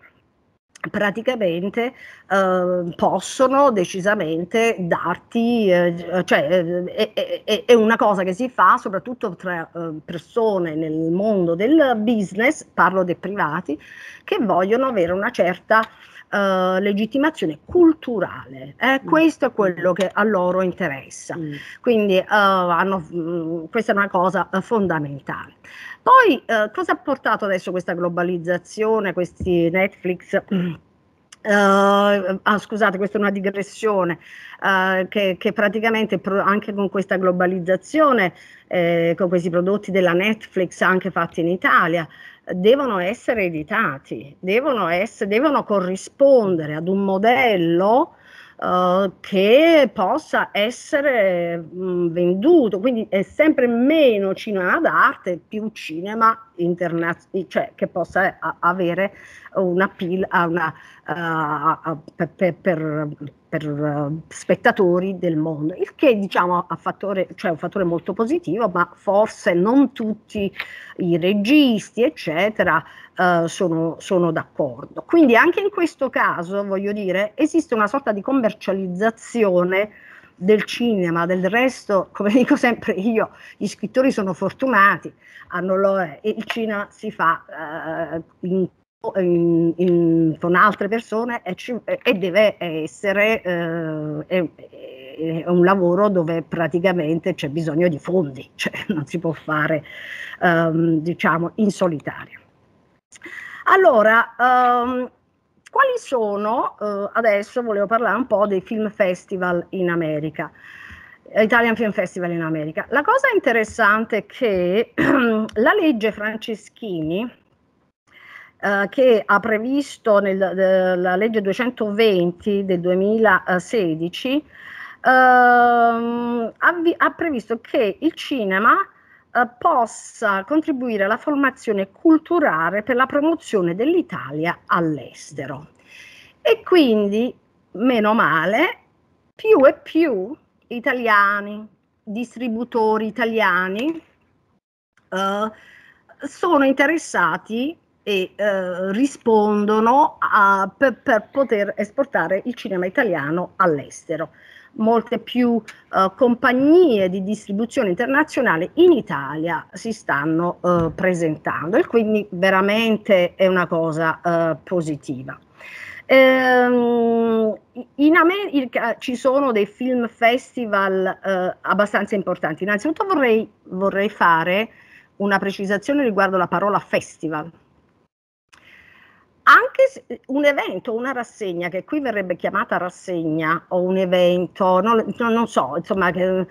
praticamente eh, possono decisamente darti, eh, cioè eh, è, una cosa che si fa soprattutto tra eh, persone nel mondo del business, parlo dei privati, che vogliono avere una certa eh, legittimazione culturale. Eh? Mm. Questo è quello mm. che a loro interessa. Mm. Quindi uh, hanno, mh, mm, questa è una cosa uh, fondamentale. Poi cosa ha portato adesso questa globalizzazione, questi Netflix? Uh, ah, scusate, questa è una digressione uh, che, che, praticamente pro- anche con questa globalizzazione, eh, con questi prodotti della Netflix anche fatti in Italia, devono essere editati, devono, essere, devono corrispondere ad un modello Uh, che possa essere mh, mm, venduto, quindi è sempre meno cinema d'arte, più cinema internazionale, cioè che possa a- avere un appeal a una, a, a, per, per, per, eh, spettatori del mondo, il che diciamo cioè, è cioè un fattore molto positivo, ma forse non tutti i registi, eccetera, eh, sono, sono d'accordo. Quindi anche in questo caso, voglio dire, esiste una sorta di commercializzazione del cinema, del resto, come dico sempre io, gli scrittori sono fortunati, hanno lo, il cinema si fa eh, in in, in, con altre persone e, ci, e deve essere eh, è, è un lavoro dove praticamente c'è bisogno di fondi, cioè non si può fare um, diciamo in solitario. Allora, um, quali sono, uh, adesso volevo parlare un po' dei film festival in America. Eh, Italian Film Festival in America. La cosa interessante è che la legge Franceschini, eh, che ha previsto nella legge 220 del 2016 ehm, ha, ha, previsto che il cinema eh, possa contribuire alla formazione culturale per la promozione dell'Italia all'estero. E quindi, meno male, più e più italiani, distributori italiani, eh, sono interessati e eh, rispondono a, per, per, poter esportare il cinema italiano all'estero. Molte più eh, compagnie di distribuzione internazionale in Italia si stanno eh, presentando e quindi veramente è una cosa eh, positiva. Ehm, in America ci sono dei film festival eh, abbastanza importanti. Innanzitutto vorrei, vorrei fare una precisazione riguardo la parola festival anche un evento, una rassegna, che qui verrebbe chiamata rassegna o un evento, non, non so, insomma, che, uh,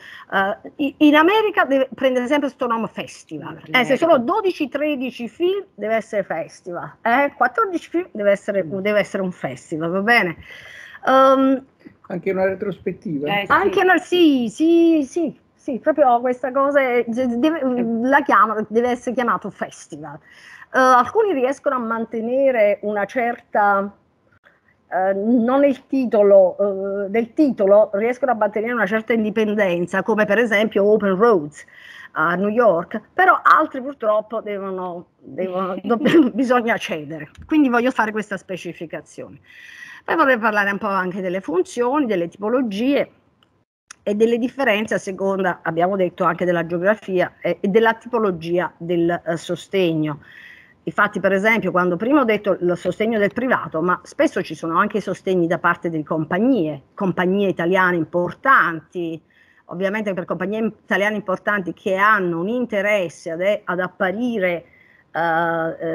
in America deve, prende sempre questo nome festival. Eh, se sono 12-13 film deve essere festival, eh, 14 film deve essere, mm. deve essere, un festival, va bene? Um, anche una retrospettiva. Eh, eh, sì. Anche una, sì, sì, sì, sì, proprio questa cosa deve, eh. la chiamano, deve essere chiamato festival. Eh, alcuni riescono a mantenere una certa eh, non il titolo, eh, del titolo riescono a mantenere una certa indipendenza, come per esempio Open Roads a New York, però altri purtroppo devono, devono, dobb- bisogna cedere. Quindi voglio fare questa specificazione. Poi vorrei parlare un po' anche delle funzioni, delle tipologie e delle differenze a seconda, abbiamo detto, anche della geografia e, e della tipologia del eh, sostegno. Infatti, per esempio, quando prima ho detto il sostegno del privato, ma spesso ci sono anche sostegni da parte di compagnie, compagnie italiane importanti, ovviamente per compagnie italiane importanti che hanno un interesse ad, ad apparire uh,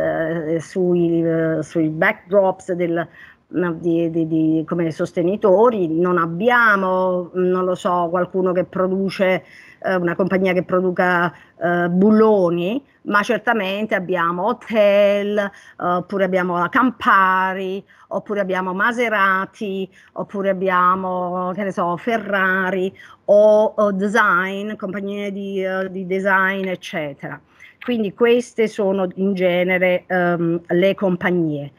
uh, sui, uh, sui backdrops del, di, di, di, come sostenitori, non abbiamo, non lo so, qualcuno che produce, eh, una compagnia che produca eh, bulloni, ma certamente abbiamo hotel, eh, oppure abbiamo la Campari, oppure abbiamo Maserati, oppure abbiamo, che ne so, Ferrari o, o design, compagnie di, eh, di design, eccetera. Quindi queste sono in genere ehm, le compagnie.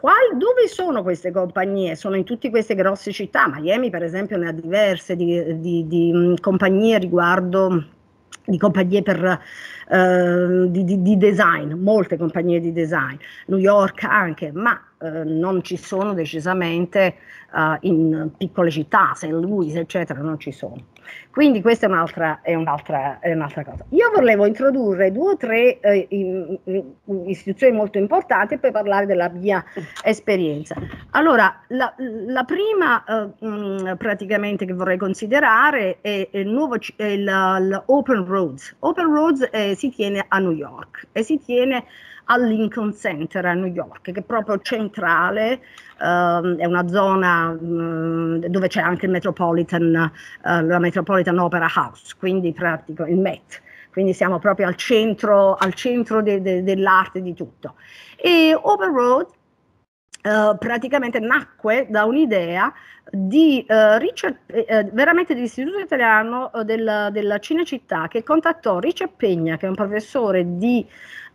Qual, dove sono queste compagnie? Sono in tutte queste grosse città, Miami per esempio ne ha diverse di, di, di mm, compagnie riguardo di compagnie per, eh, di, di, di, design, molte compagnie di design, New York anche, ma eh, non ci sono decisamente eh, in piccole città, St. Louis, eccetera, non ci sono. Quindi questa è un'altra, è un'altra, è un'altra cosa. Io volevo introdurre due o tre eh, in, in istituzioni molto importanti per parlare della mia esperienza. Allora, la, la prima eh, mh, mm, praticamente che vorrei considerare è, è l'Open Roads. Open Roads eh, si tiene a New York e si tiene al Lincoln Center a New York, che è proprio centrale, ehm, è una zona mh, mm, dove c'è anche il Metropolitan, eh, la Metropolitan Opera House, quindi pratico il Met quindi siamo proprio al centro, al centro de, de, dell'arte di tutto. E Open Road eh, praticamente nacque da un'idea di eh, Richard, eh, veramente dell'Istituto Italiano eh, del, della Cinecittà, che contattò Richard Pegna, che è un professore di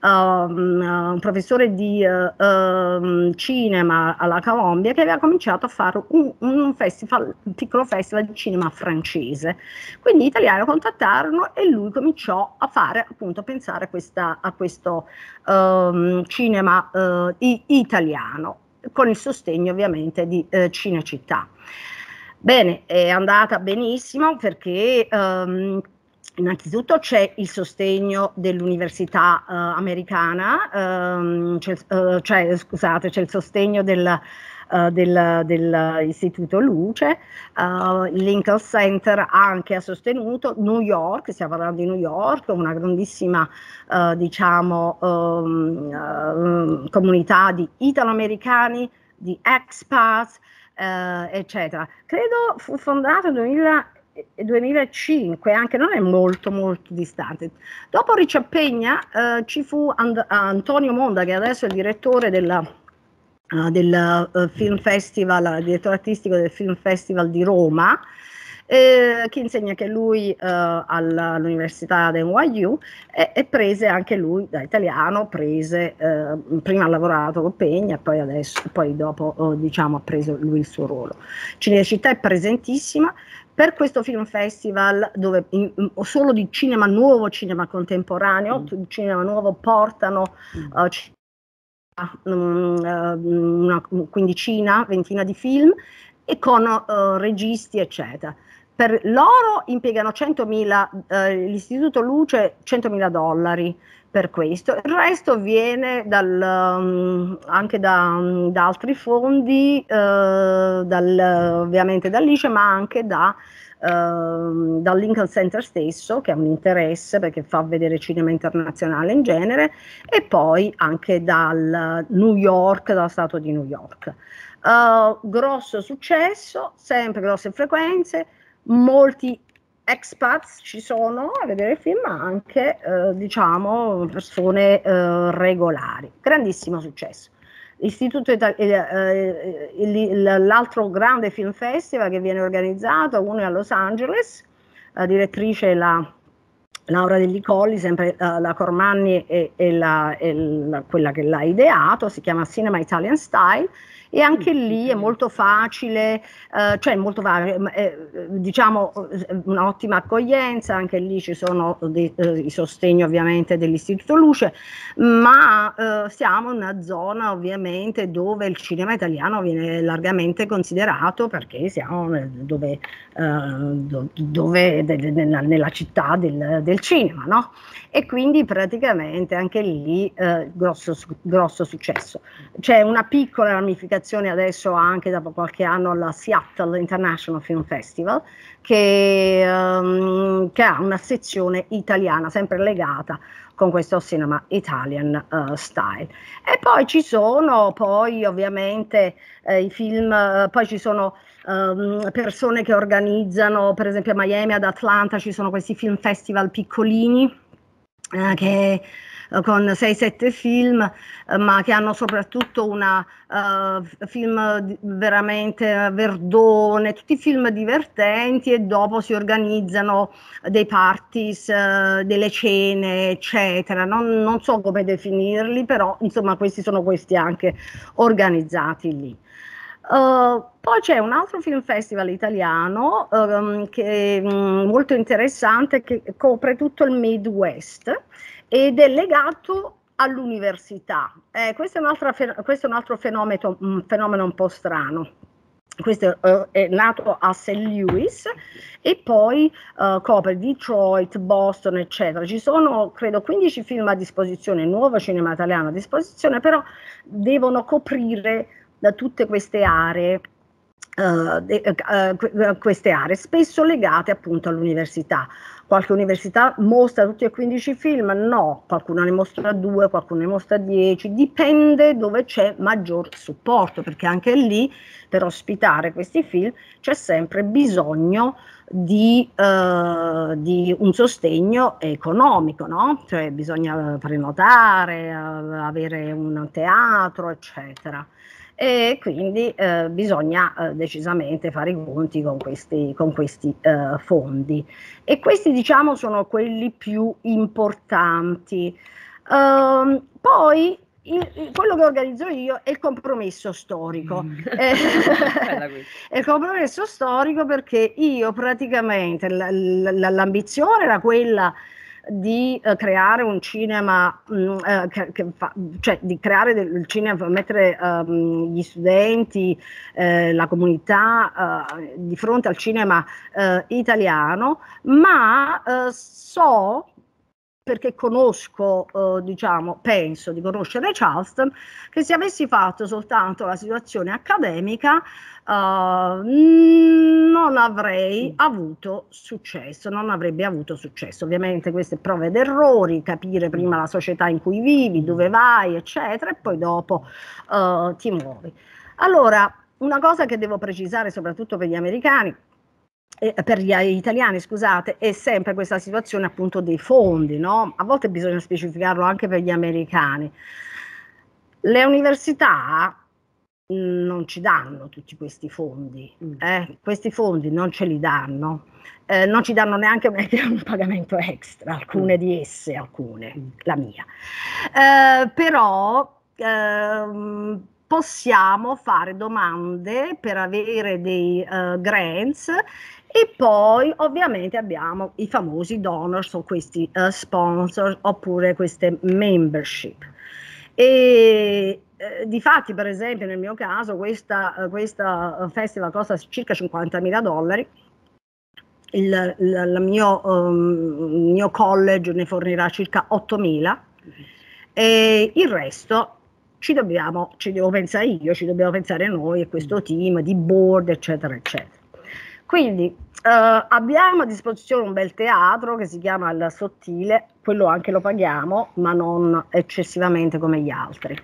um, uh, un professore di uh, um, cinema alla Colombia che aveva cominciato a fare un, un, festival, un piccolo festival di cinema francese. Quindi gli italiani lo contattarono e lui cominciò a fare, appunto, a pensare questa, a questo um, cinema uh, italiano, con il sostegno ovviamente di uh, Cinecittà. Bene, è andata benissimo perché um, Innanzitutto c'è il sostegno dell'università eh, americana, ehm, c'è, eh, cioè, scusate, c'è il sostegno del, eh, del, dell'istituto Luce, eh, il Lincoln Center anche ha sostenuto, New York, stiamo parlando di New York, una grandissima eh, diciamo, ehm, ehm, comunità di italo-americani, di expats, eh, eccetera. Credo fu fondato nel 2000 2005, anche non è molto molto distante. Dopo Richard Pegna eh, ci fu And- Antonio Monda, che adesso è il direttore della, uh, del uh, Film Festival, direttore artistico del Film Festival di Roma, eh, che insegna che lui eh, all'università di NYU e, e, prese anche lui da italiano, prese, eh, prima ha lavorato con Pegna poi adesso, poi dopo oh, diciamo ha preso lui il suo ruolo. Cinecittà è presentissima, per questo film festival, dove in, solo di cinema nuovo, cinema contemporaneo, mm. cinema nuovo portano mm. uh, una quindicina, ventina di film e con uh, registi, eccetera. Per loro impiegano 100.000, uh, l'Istituto Luce 100.000 dollari, per questo. Il resto viene dal, um, anche da, um, da, altri fondi, uh, dal, ovviamente dall'ICE, ma anche da, uh, dal Lincoln Center stesso, che ha un interesse perché fa vedere cinema internazionale in genere, e poi anche dal New York, dallo Stato di New York. Uh, grosso successo, sempre grosse frequenze, molti expats ci sono a vedere il film ma anche eh, diciamo persone eh, regolari grandissimo successo Istituto eh, l'altro grande film festival che viene organizzato uno è a Los Angeles la direttrice la Laura Degli Colli, sempre eh, la Cormanni è, e, la, e la, quella che l'ha ideato, si chiama Cinema Italian Style e anche lì è molto facile, eh, cioè molto facile, eh, eh, diciamo eh, un'ottima accoglienza, anche lì ci sono eh, i sostegni ovviamente dell'Istituto Luce, ma siamo in una zona ovviamente dove il cinema italiano viene largamente considerato perché siamo dove, do, dove nella, nella, città del, del cinema, no? E quindi praticamente anche lì grosso, grosso successo. C'è una piccola ramificazione partecipazione adesso anche dopo qualche anno alla Seattle International Film Festival, che, um, che ha una sezione italiana sempre legata con questo cinema Italian uh, style. E poi ci sono poi ovviamente eh, i film, eh, poi ci sono ehm, persone che organizzano, per esempio a Miami, ad Atlanta ci sono questi film festival piccolini eh, che eh, con 6-7 film, eh, ma che hanno soprattutto una uh, film veramente verdone, tutti film divertenti e dopo si organizzano dei parties, uh, delle cene, eccetera. Non, non so come definirli, però insomma questi sono questi anche organizzati lì. Uh, poi c'è un altro film festival italiano um, che è um, mm, molto interessante che copre tutto il Midwest ed è legato all'università. Eh, questo, è questo, è un altro fenomeno, un mm, fenomeno un po' strano questo eh, è nato a St. Louis e poi uh, copre Detroit, Boston, eccetera. Ci sono, credo, 15 film a disposizione, nuovo cinema italiano a disposizione, però devono coprire da eh, tutte queste aree. Uh, de, uh, queste aree spesso legate appunto all'università. Qualche università mostra tutti e 15 film? No, qualcuna ne mostra due, qualcuna ne mostra 10, dipende dove c'è maggior supporto, perché anche lì per ospitare questi film c'è sempre bisogno di, eh, di, un sostegno economico, no? cioè bisogna prenotare, eh, avere un teatro, eccetera e quindi eh, bisogna eh, decisamente fare i conti con questi, con questi eh, fondi. E questi diciamo sono quelli più importanti. Ehm, poi il, quello che organizzo io è il compromesso storico. Mm. Eh, è il compromesso storico perché io praticamente l, l, l'ambizione era quella di eh, creare un cinema, mh, mm, eh, che, che fa, cioè di creare del, il cinema, mettere ehm, gli studenti, eh, la comunità eh, di fronte al cinema eh, italiano, ma eh, so perché conosco, eh, diciamo, penso di conoscere Charleston, che se avessi fatto soltanto la situazione accademica eh, non avrei avuto successo, non avrebbe avuto successo. Ovviamente queste prove ed errori, capire prima mm. la società in cui vivi, mm. dove vai, eccetera, e poi dopo eh, ti muovi. Allora, una cosa che devo precisare soprattutto per gli americani, eh, per gli italiani, scusate, è sempre questa situazione appunto dei fondi, no? A volte bisogna specificarlo anche per gli americani. Le università non ci danno tutti questi fondi, mm. eh? questi fondi non ce li danno, eh, non ci danno neanche un, pagamento extra, alcune mm. di esse, alcune, mm. la mia. Eh, però ehm, possiamo fare domande per avere dei eh, grants e poi ovviamente abbiamo i famosi donors o questi uh, sponsor oppure queste membership. E eh, difatti, per esempio, nel mio caso, questa, eh, questa eh, festival costa circa 50.000 dollari. Il, il, il, mio, um, il, mio, college ne fornirà circa 8.000 e il resto ci dobbiamo, ci devo pensare io, ci dobbiamo pensare noi e questo mm. team di board, eccetera, eccetera. Quindi eh, abbiamo a disposizione un bel teatro che si chiama Il Sottile, quello anche lo paghiamo, ma non eccessivamente come gli altri.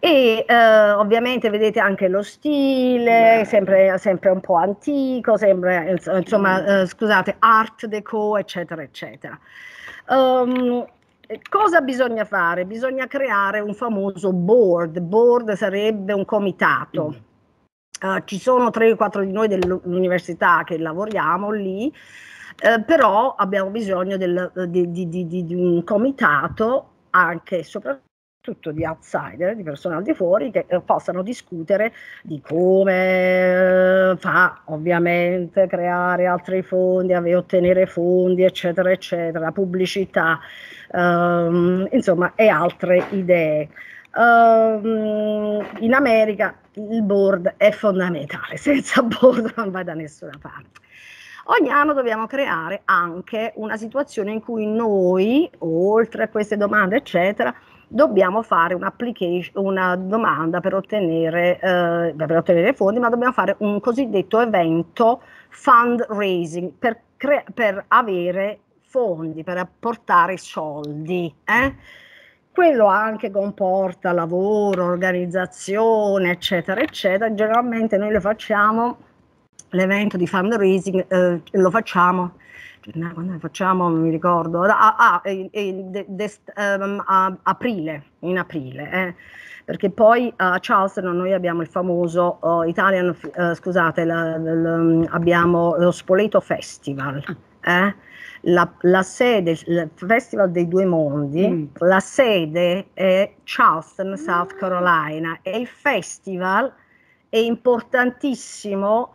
E eh, ovviamente vedete anche lo stile, sempre, sempre un po' antico, sempre, insomma, mm. eh, scusate, art deco, eccetera, eccetera. Um, cosa bisogna fare? Bisogna creare un famoso board, board sarebbe un comitato mm. Eh, ci sono 3 o 4 di noi dell'università che lavoriamo lì, eh, però abbiamo bisogno del, eh, di, di, di, di, un comitato anche e soprattutto di outsider, di persone al di fuori che eh, possano discutere di come eh, fa ovviamente creare altri fondi, ottenere fondi, eccetera, eccetera, pubblicità, ehm, insomma, e altre idee. Um, in America il board è fondamentale, senza board non va da nessuna parte. Ogni anno dobbiamo creare anche una situazione in cui noi, oltre a queste domande, eccetera, dobbiamo fare una domanda per ottenere, eh, per ottenere, fondi, ma dobbiamo fare un cosiddetto evento fundraising per, per avere fondi, per apportare soldi. Eh? quello anche comporta lavoro, organizzazione, eccetera, eccetera. Generalmente noi lo facciamo l'evento di fundraising, eh, lo facciamo cioè, quando ne facciamo, mi ricordo, a, a, ah, ah, ehm, a, aprile, in aprile, eh? perché poi a Charleston noi abbiamo il famoso oh, Italian, eh, scusate, la, la, la, abbiamo lo Spoleto Festival. Ah. Eh? la, la sede, il Festival dei Due Mondi, mm. la sede è Charleston, mm. South Carolina e il festival è importantissimo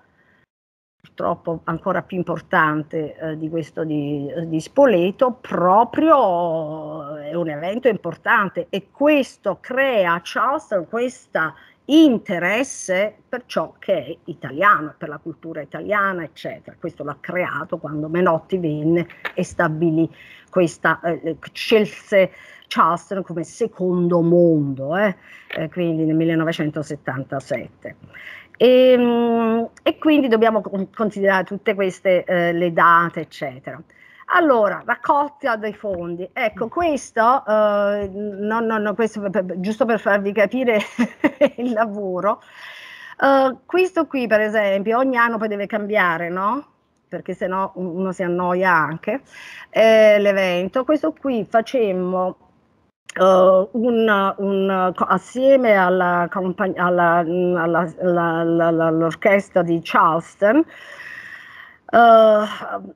purtroppo ancora più importante eh, di questo di, di, Spoleto, proprio eh, è un evento importante e questo crea a Charleston questa interesse per ciò che è italiano, per la cultura italiana, eccetera. Questo l'ha creato quando Menotti venne e stabilì questa, eh, eh scelse Charleston come secondo mondo, eh, eh, quindi nel 1977. E, ehm, e, quindi dobbiamo considerare tutte queste eh, le date, eccetera. Allora, raccolta dei fondi. Ecco, mm. questo, eh, no, no, no, questo per, per, giusto per farvi capire il lavoro. Eh, questo qui, per esempio, ogni anno poi deve cambiare, no? Perché sennò uno si annoia anche. Eh, l'evento, questo qui facemmo Uh, un, un, assieme alla compagn- alla, alla, all'orchestra di Charleston Uh,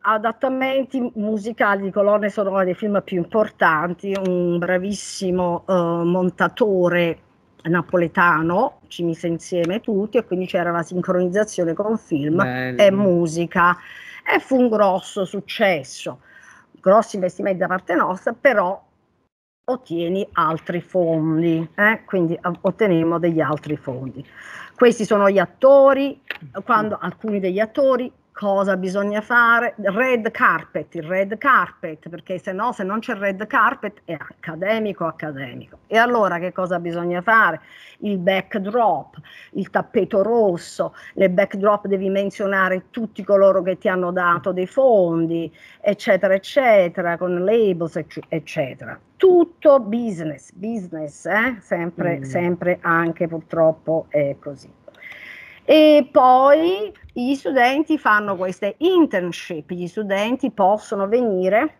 adattamenti musicali di colonne sonore dei film più importanti, un bravissimo uh, montatore napoletano ci mise insieme tutti e quindi c'era la sincronizzazione con film Bello. e musica e fu un grosso successo, grossi investimenti da parte nostra, però ottieni altri fondi, eh? quindi eh, ottenemmo degli altri fondi. Questi sono gli attori, quando alcuni degli attori cosa bisogna fare, red carpet, il red carpet, perché se no, se non c'è il red carpet è accademico, accademico. E allora che cosa bisogna fare? Il backdrop, il tappeto rosso, le backdrop devi menzionare tutti coloro che ti hanno dato dei fondi, eccetera, eccetera, con labels, eccetera. Tutto business, business, eh? sempre, mm. sempre anche purtroppo è così e poi gli studenti fanno queste internship, gli studenti possono venire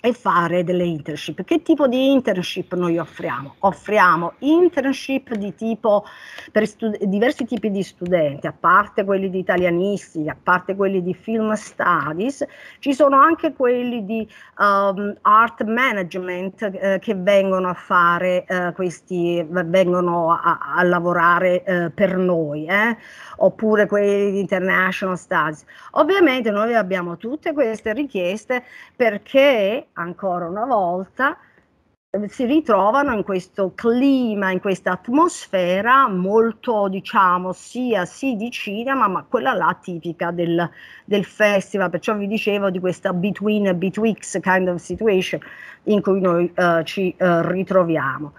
e fare delle internship. Che tipo di internship noi offriamo? Offriamo internship di tipo per diversi tipi di studenti, a parte quelli di italianisti, a parte quelli di film studies, ci sono anche quelli di um, art management eh, che vengono a fare eh, questi vengono a, a lavorare eh, per noi, eh, oppure quelli di international studies. Ovviamente noi abbiamo tutte queste richieste perché ancora una volta eh, si ritrovano in questo clima, in questa atmosfera molto, diciamo, sia sì di cinema, ma quella là tipica del, del festival. Perciò vi dicevo di questa between e betwixt kind of situation in cui noi eh, ci eh, ritroviamo.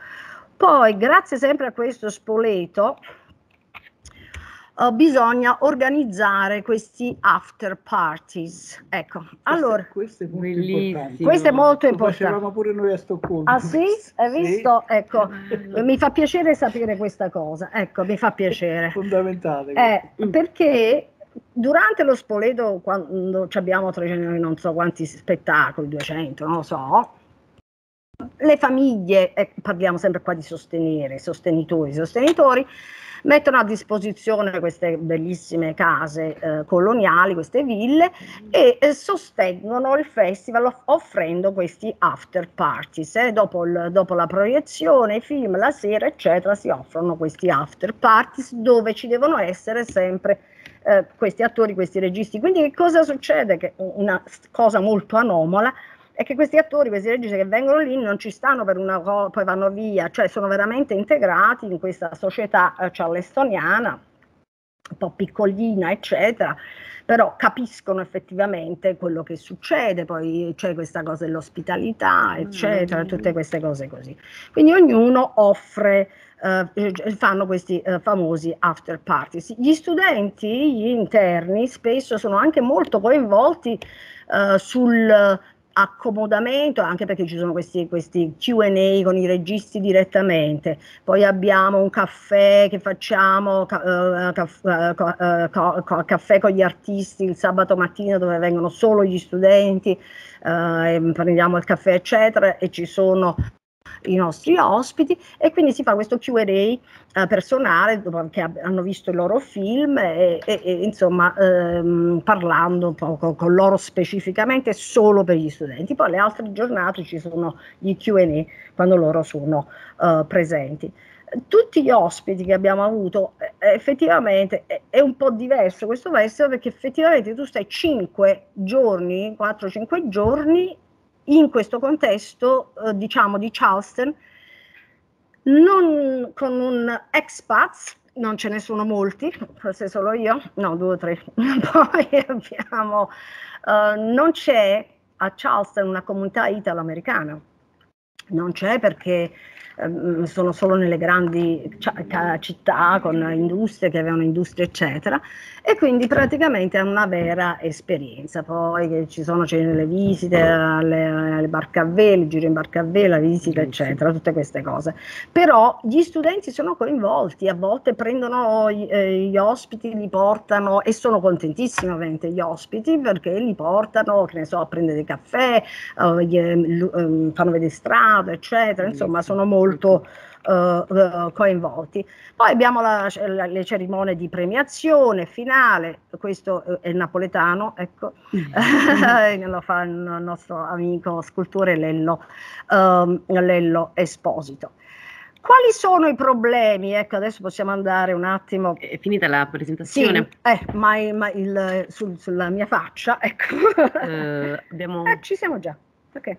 Poi, grazie sempre a questo spoleto, uh, bisogna organizzare questi after parties. Ecco, queste, allora, questo è molto bellissimo. importante. Questo è molto Lo importante. facevamo pure noi a Stoccolma. Ah sì? Hai sì. visto? Ecco, mi fa piacere sapere questa cosa. Ecco, mi fa piacere. È Fondamentale. Eh, perché durante lo Spoleto, quando abbiamo 300, non so quanti spettacoli, 200, non lo so, le famiglie, eh, parliamo sempre qua di sostenere, sostenitori, sostenitori, mettono a disposizione queste bellissime case eh, coloniali, queste ville mm-hmm. e eh, sostengono il festival offrendo questi after parties. Eh. Dopo, il, dopo, la proiezione, i film, la sera, eccetera, si offrono questi after parties dove ci devono essere sempre eh, questi attori, questi registi. Quindi che cosa succede? Che una cosa molto anomala è che questi attori, questi registi che vengono lì non ci stanno per una cosa, poi vanno via, cioè sono veramente integrati in questa società eh, charlestoniana, un po' piccolina, eccetera, però capiscono effettivamente quello che succede, poi c'è questa cosa dell'ospitalità, eccetera, mm. tutte queste cose così. Quindi ognuno offre Uh, fanno questi uh, famosi after parties. Gli studenti gli interni spesso sono anche molto coinvolti uh, sul accomodamento, anche perché ci sono questi, questi QA con i registi direttamente, poi abbiamo un caffè che facciamo, ca- uh, eh, eh, caffè, uh, eh, co- co- caffè con gli artisti il sabato mattina dove vengono solo gli studenti, uh, prendiamo il caffè eccetera e ci sono i nostri ospiti e quindi si fa questo QA eh, personale che ab- hanno visto il loro film e, e, e insomma ehm, parlando un po' con, con, loro specificamente solo per gli studenti. Poi le altre giornate ci sono gli QA quando loro sono eh, presenti tutti gli ospiti che abbiamo avuto effettivamente è, un po' diverso questo verso perché effettivamente tu stai 5 giorni, 4-5 giorni in questo contesto, eh, diciamo, di Charleston, non con un expats, non ce ne sono molti, forse solo io, no, due o tre. Poi abbiamo, eh, non c'è a Charleston una comunità italo-americana, non c'è perché ehm, sono solo nelle grandi città con industrie che avevano industrie, eccetera e quindi praticamente è una vera esperienza. Poi ci sono le visite alle, alle barche a vela, il giro in barca a vela, visita, eccetera, tutte queste cose. Però gli studenti sono coinvolti, a volte prendono eh, gli ospiti, li portano e sono contentissimi ovviamente gli ospiti perché li portano, che ne so, a prendere dei caffè, eh, gli, eh, fanno vedere strada, eccetera. Insomma, sono molto eh, eh, coinvolti. Poi abbiamo la, la, le cerimonie di premiazione finale, questo è napoletano, ecco, mm-hmm. lo fa il nostro amico scultore Lello, um, Lello Esposito. Quali sono i problemi? Ecco, adesso possiamo andare un attimo. È finita la presentazione. Sì, eh, ma, ma il, sul, sulla mia faccia, ecco. Uh, abbiamo... eh, ci siamo già. Okay.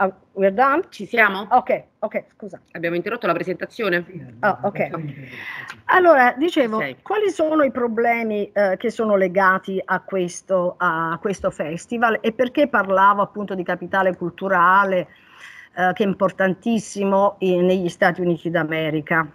Ah, we're done? Ci siamo? Ok, ok, scusa. Abbiamo interrotto la presentazione? Oh, ok. Allora, dicevo, Sei. quali sono i problemi eh, che sono legati a questo, a questo, festival e perché parlavo appunto di capitale culturale eh, che è importantissimo in, eh, negli Stati Uniti d'America?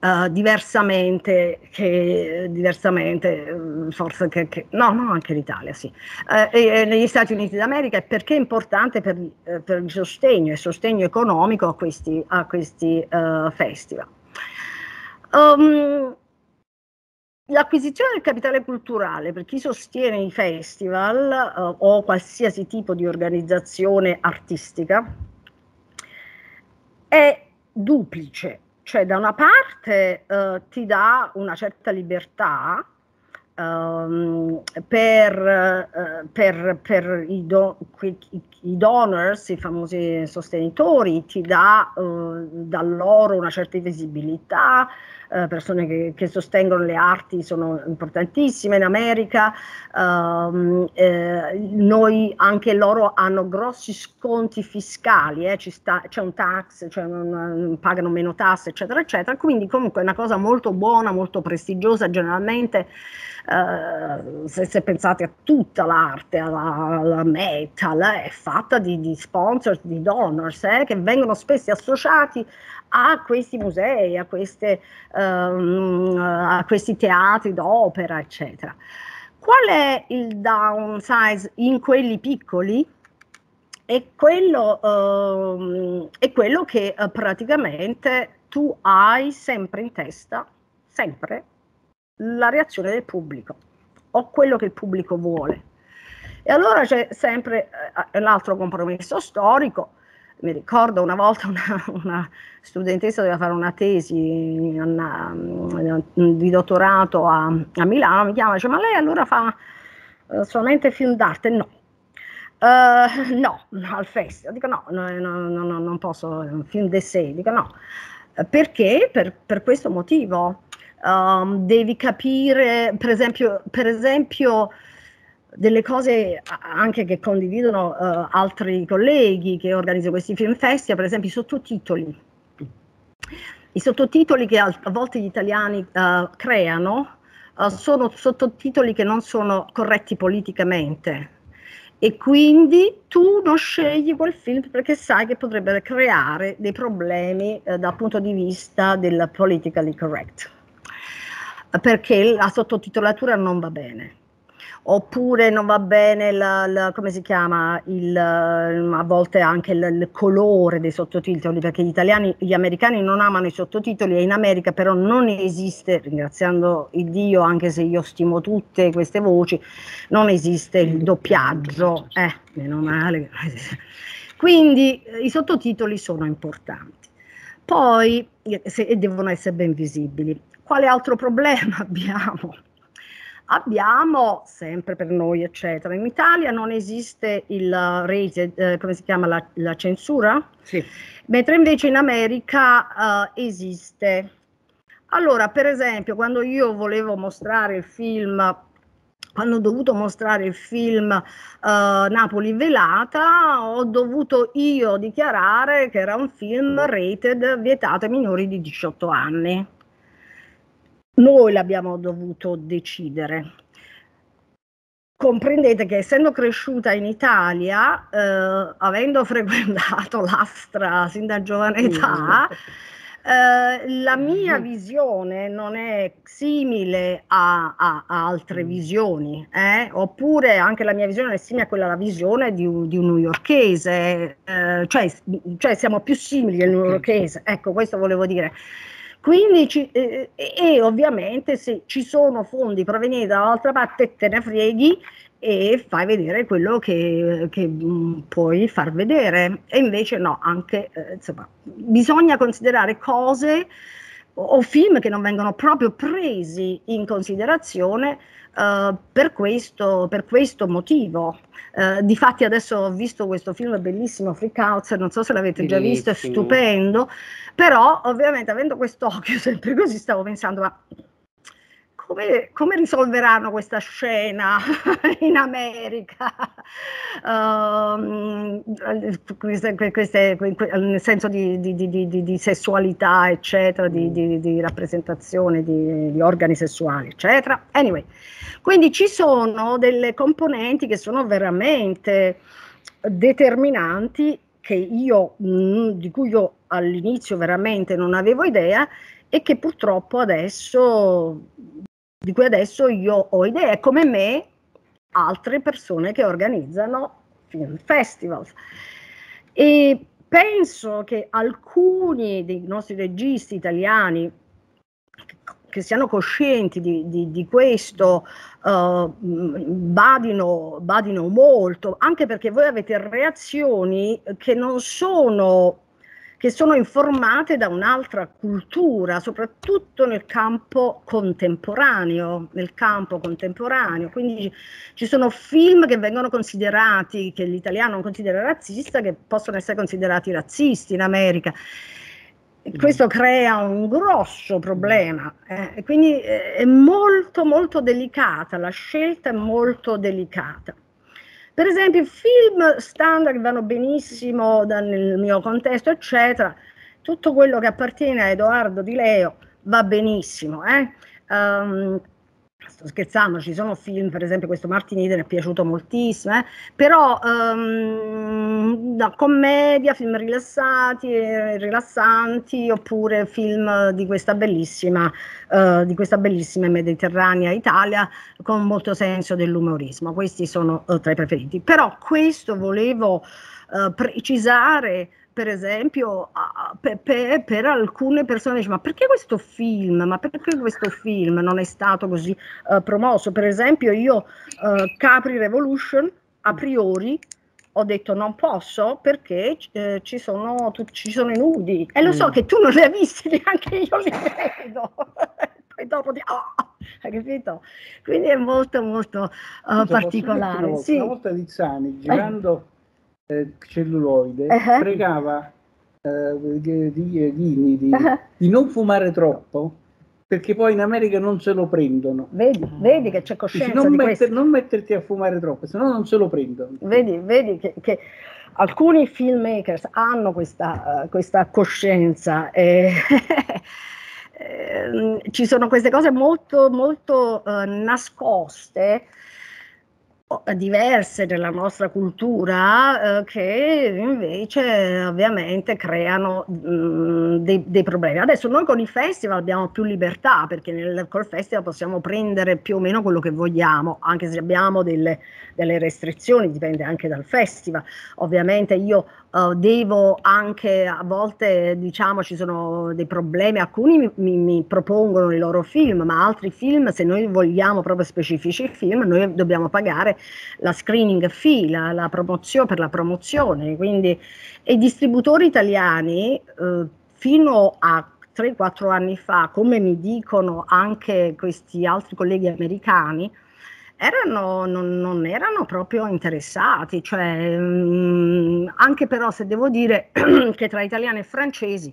Uh, diversamente, che, diversamente mm, forse che, che, no, no, anche l'Italia sì, uh, e, e negli Stati Uniti d'America perché è importante per, eh, per, il sostegno, il sostegno economico a questi, a questi uh, festival. Um, L'acquisizione del capitale culturale per chi sostiene i festival o qualsiasi tipo di organizzazione artistica è duplice cioè, da una parte eh, ti dà una certa libertà ehm, per, eh, per, per i, do, i, donors, i famosi sostenitori, ti dà eh, da loro una certa visibilità, eh, persone che, che, sostengono le arti sono importantissime in America, ehm, eh, noi anche loro hanno grossi sconti fiscali, eh, sta, c'è un tax, cioè un, pagano meno tasse, eccetera, eccetera, quindi comunque è una cosa molto buona, molto prestigiosa generalmente. Eh, se, se, pensate a tutta l'arte, alla, alla metal, eh, è fatta di, di sponsor, di donors che vengono spesso associati a questi musei, a, queste, um, a questi teatri d'opera, eccetera. Qual è il downsize in quelli piccoli? È quello, um, è quello che uh, praticamente tu hai sempre in testa, sempre, la reazione del pubblico o quello che il pubblico vuole. E allora c'è sempre eh, l'altro compromesso storico mi ricordo una volta una, una, studentessa doveva fare una tesi una, um, di dottorato a, a, Milano, mi chiama e dice ma lei allora fa eh, solamente film d'arte? No. Uh, no, al festival, dico no, no, no, no non posso, è un film d'essay, dico no, perché? Per, per questo motivo um, devi capire, per esempio, per esempio delle cose anche che condividono uh, altri colleghi che organizzano questi film festival, per esempio i sottotitoli. I sottotitoli che a, volte gli italiani uh, creano uh, sono sottotitoli che non sono corretti politicamente e quindi tu non scegli quel film perché sai che potrebbe creare dei problemi dal punto di vista del politically correct, perché la sottotitolatura non va bene oppure non va bene la, la, come si chiama il, ehm, a volte anche il, il, colore dei sottotitoli perché gli italiani gli americani non amano i sottotitoli e in America però non esiste ringraziando il Dio anche se io stimo tutte queste voci non esiste il doppiaggio eh, meno male quindi eh, i sottotitoli sono importanti poi eh, se, e devono essere ben visibili quale altro problema abbiamo Abbiamo, sempre per noi, eccetera, in Italia non esiste il eh, rete, eh, come si chiama, la, la censura? Sì. Mentre invece in America eh, esiste. Allora, per esempio, quando io volevo mostrare il film quando ho dovuto mostrare il film uh, Napoli velata, ho dovuto io dichiarare che era un film mm. rated vietato ai minori di 18 anni noi l'abbiamo dovuto decidere. Comprendete che essendo cresciuta in Italia, eh, avendo frequentato l'astra sin da giovane età, mm. eh, la mia mm-hmm. visione non è simile a, a, a altre mm. visioni, eh? oppure anche la mia visione è simile a quella alla visione di un, di un newyorchese, eh, cioè, cioè siamo più simili al newyorkese, ecco questo volevo dire. Quindi ci, eh, eh e ovviamente se ci sono fondi provenienti dall'altra parte te ne freghi e fai vedere quello che, che mm, puoi far vedere e invece no, anche eh, insomma, bisogna considerare cose o film che non vengono proprio presi in considerazione eh, per, questo, per, questo, motivo. Eh, difatti adesso ho visto questo film bellissimo, Freak Out, non so se l'avete già visto, è stupendo, però ovviamente avendo quest'occhio sempre così stavo pensando, ma come, come risolveranno questa scena in America? Um, queste, queste, nel senso di, di, di, di, sessualità, eccetera, di, mm. rappresentazione di, organi sessuali, eccetera. Anyway, quindi ci sono delle componenti che sono veramente determinanti io, mm, di cui io all'inizio veramente non avevo idea e che purtroppo adesso di cui adesso io ho idee, come me altre persone che organizzano film festival. E penso che alcuni dei nostri registi italiani che siano coscienti di, di, di questo uh, badino, badino molto, anche perché voi avete reazioni che non sono che sono informate da un'altra cultura, soprattutto nel campo contemporaneo, nel campo contemporaneo. Quindi ci sono film che vengono considerati, che l'italiano non considera razzista, che possono essere considerati razzisti in America questo mm. crea un grosso problema, eh, quindi eh, è molto molto delicata, la scelta è molto delicata. Per esempio, film standard vanno benissimo nel mio contesto, eccetera, tutto quello che appartiene a Edoardo Di Leo va benissimo. Eh? Um, sto scherzando, ci sono film, per esempio questo Martin Eden è piaciuto moltissimo, eh? però um, da commedia, film rilassati, rilassanti, oppure film di questa bellissima, uh, di questa bellissima mediterranea Italia con molto senso dell'umorismo. Questi sono uh, tra i preferiti. Però questo volevo uh, precisare per esempio, per, per, per, alcune persone dice, ma perché questo film? Ma perché questo film non è stato così uh, promosso? Per esempio, io uh, Capri Revolution a priori ho detto non posso perché eh, ci, sono, tu, ci sono i nudi e lo so mm. che tu non li hai visti neanche io li vedo poi dopo di oh, ah, hai capito? quindi è molto molto uh, particolare una volta, sì. una volta Lizzani girando eh eh, celluloide, uh-huh. pregava eh, Ghini di, eh. di, non fumare troppo perché poi in America non se lo prendono. Vedi, ah. vedi che c'è coscienza. Dici, non, metter, non, metterti a fumare troppo, se no non se lo prendono. Vedi, vedi che, che alcuni filmmakers hanno questa, uh, questa coscienza. E ehm, ci sono queste cose molto, molto uh, nascoste eh, diverse della nostra cultura eh, che invece ovviamente creano mh, mm, dei, dei, problemi. Adesso noi con i festival abbiamo più libertà perché nel, col festival possiamo prendere più o meno quello che vogliamo, anche se abbiamo delle, delle restrizioni, dipende anche dal festival. Ovviamente io Uh, devo anche a volte diciamo ci sono dei problemi alcuni mi, mi, mi, propongono i loro film ma altri film se noi vogliamo proprio specifici film noi dobbiamo pagare la screening fee la, la promozio, per la promozione quindi i distributori italiani eh, fino a 3-4 anni fa come mi dicono anche questi altri colleghi americani erano, non, non, erano proprio interessati, cioè, mh, mm, anche però se devo dire che tra italiani e francesi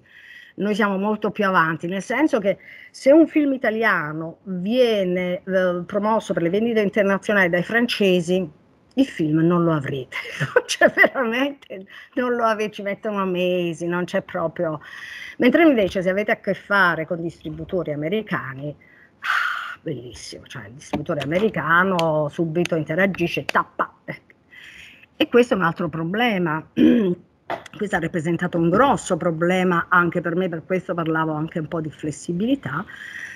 noi siamo molto più avanti, nel senso che se un film italiano viene eh, promosso per le vendite internazionali dai francesi, il film non lo avrete, cioè veramente non lo avete, ci mettono mesi, non c'è proprio. Mentre invece se avete a che fare con distributori americani, bellissimo, cioè il distributore americano subito interagisce, tappa. Eh. E questo è un altro problema. questo ha rappresentato un grosso problema anche per me, per questo parlavo anche un po' di flessibilità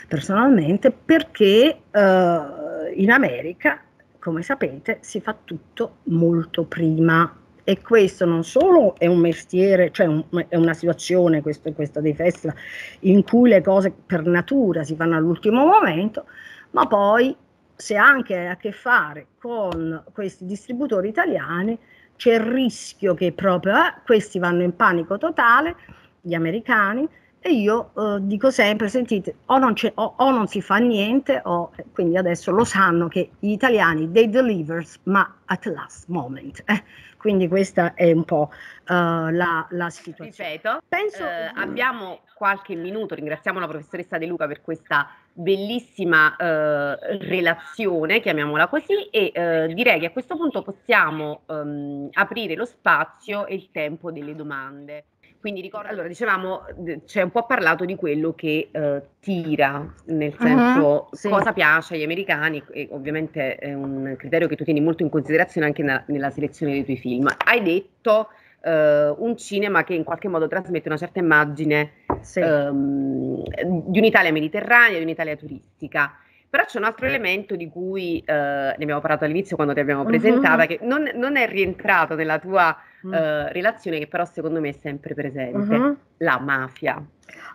personalmente, perché eh, in America, come sapete, si fa tutto molto prima e questo non solo è un mestiere, cioè un, è una situazione questo, questa dei festival in cui le cose per natura si fanno all'ultimo momento, ma poi se anche hai a che fare con questi distributori italiani c'è il rischio che proprio eh, questi vanno in panico totale, gli americani, e io eh, dico sempre, sentite, o non, o, o non, si fa niente, o, eh, quindi adesso lo sanno che gli italiani, they deliver, ma at last moment. Eh, quindi questa è un po' eh, la, la, situazione. Ripeto, Penso... Eh, abbiamo qualche minuto, ringraziamo la professoressa De Luca per questa bellissima eh, relazione, chiamiamola così, e direi che a questo punto possiamo ehm, aprire lo spazio e il tempo delle domande. Quindi ricordo... Allora, dicevamo, c'è un po' parlato di quello che eh, tira, nel senso uh-huh, sì. cosa piace agli americani, e ovviamente è un criterio che tu tieni molto in considerazione anche na- nella selezione dei tuoi film. Hai detto eh, un cinema che in qualche modo trasmette una certa immagine sì. ehm, di un'Italia mediterranea, di un'Italia turistica. Però c'è un altro eh. elemento di cui eh, ne abbiamo parlato all'inizio quando ti abbiamo presentata, uh-huh. che non, non, è rientrato nella tua uh-huh. eh, relazione, che però secondo me è sempre presente, uh-huh. la mafia.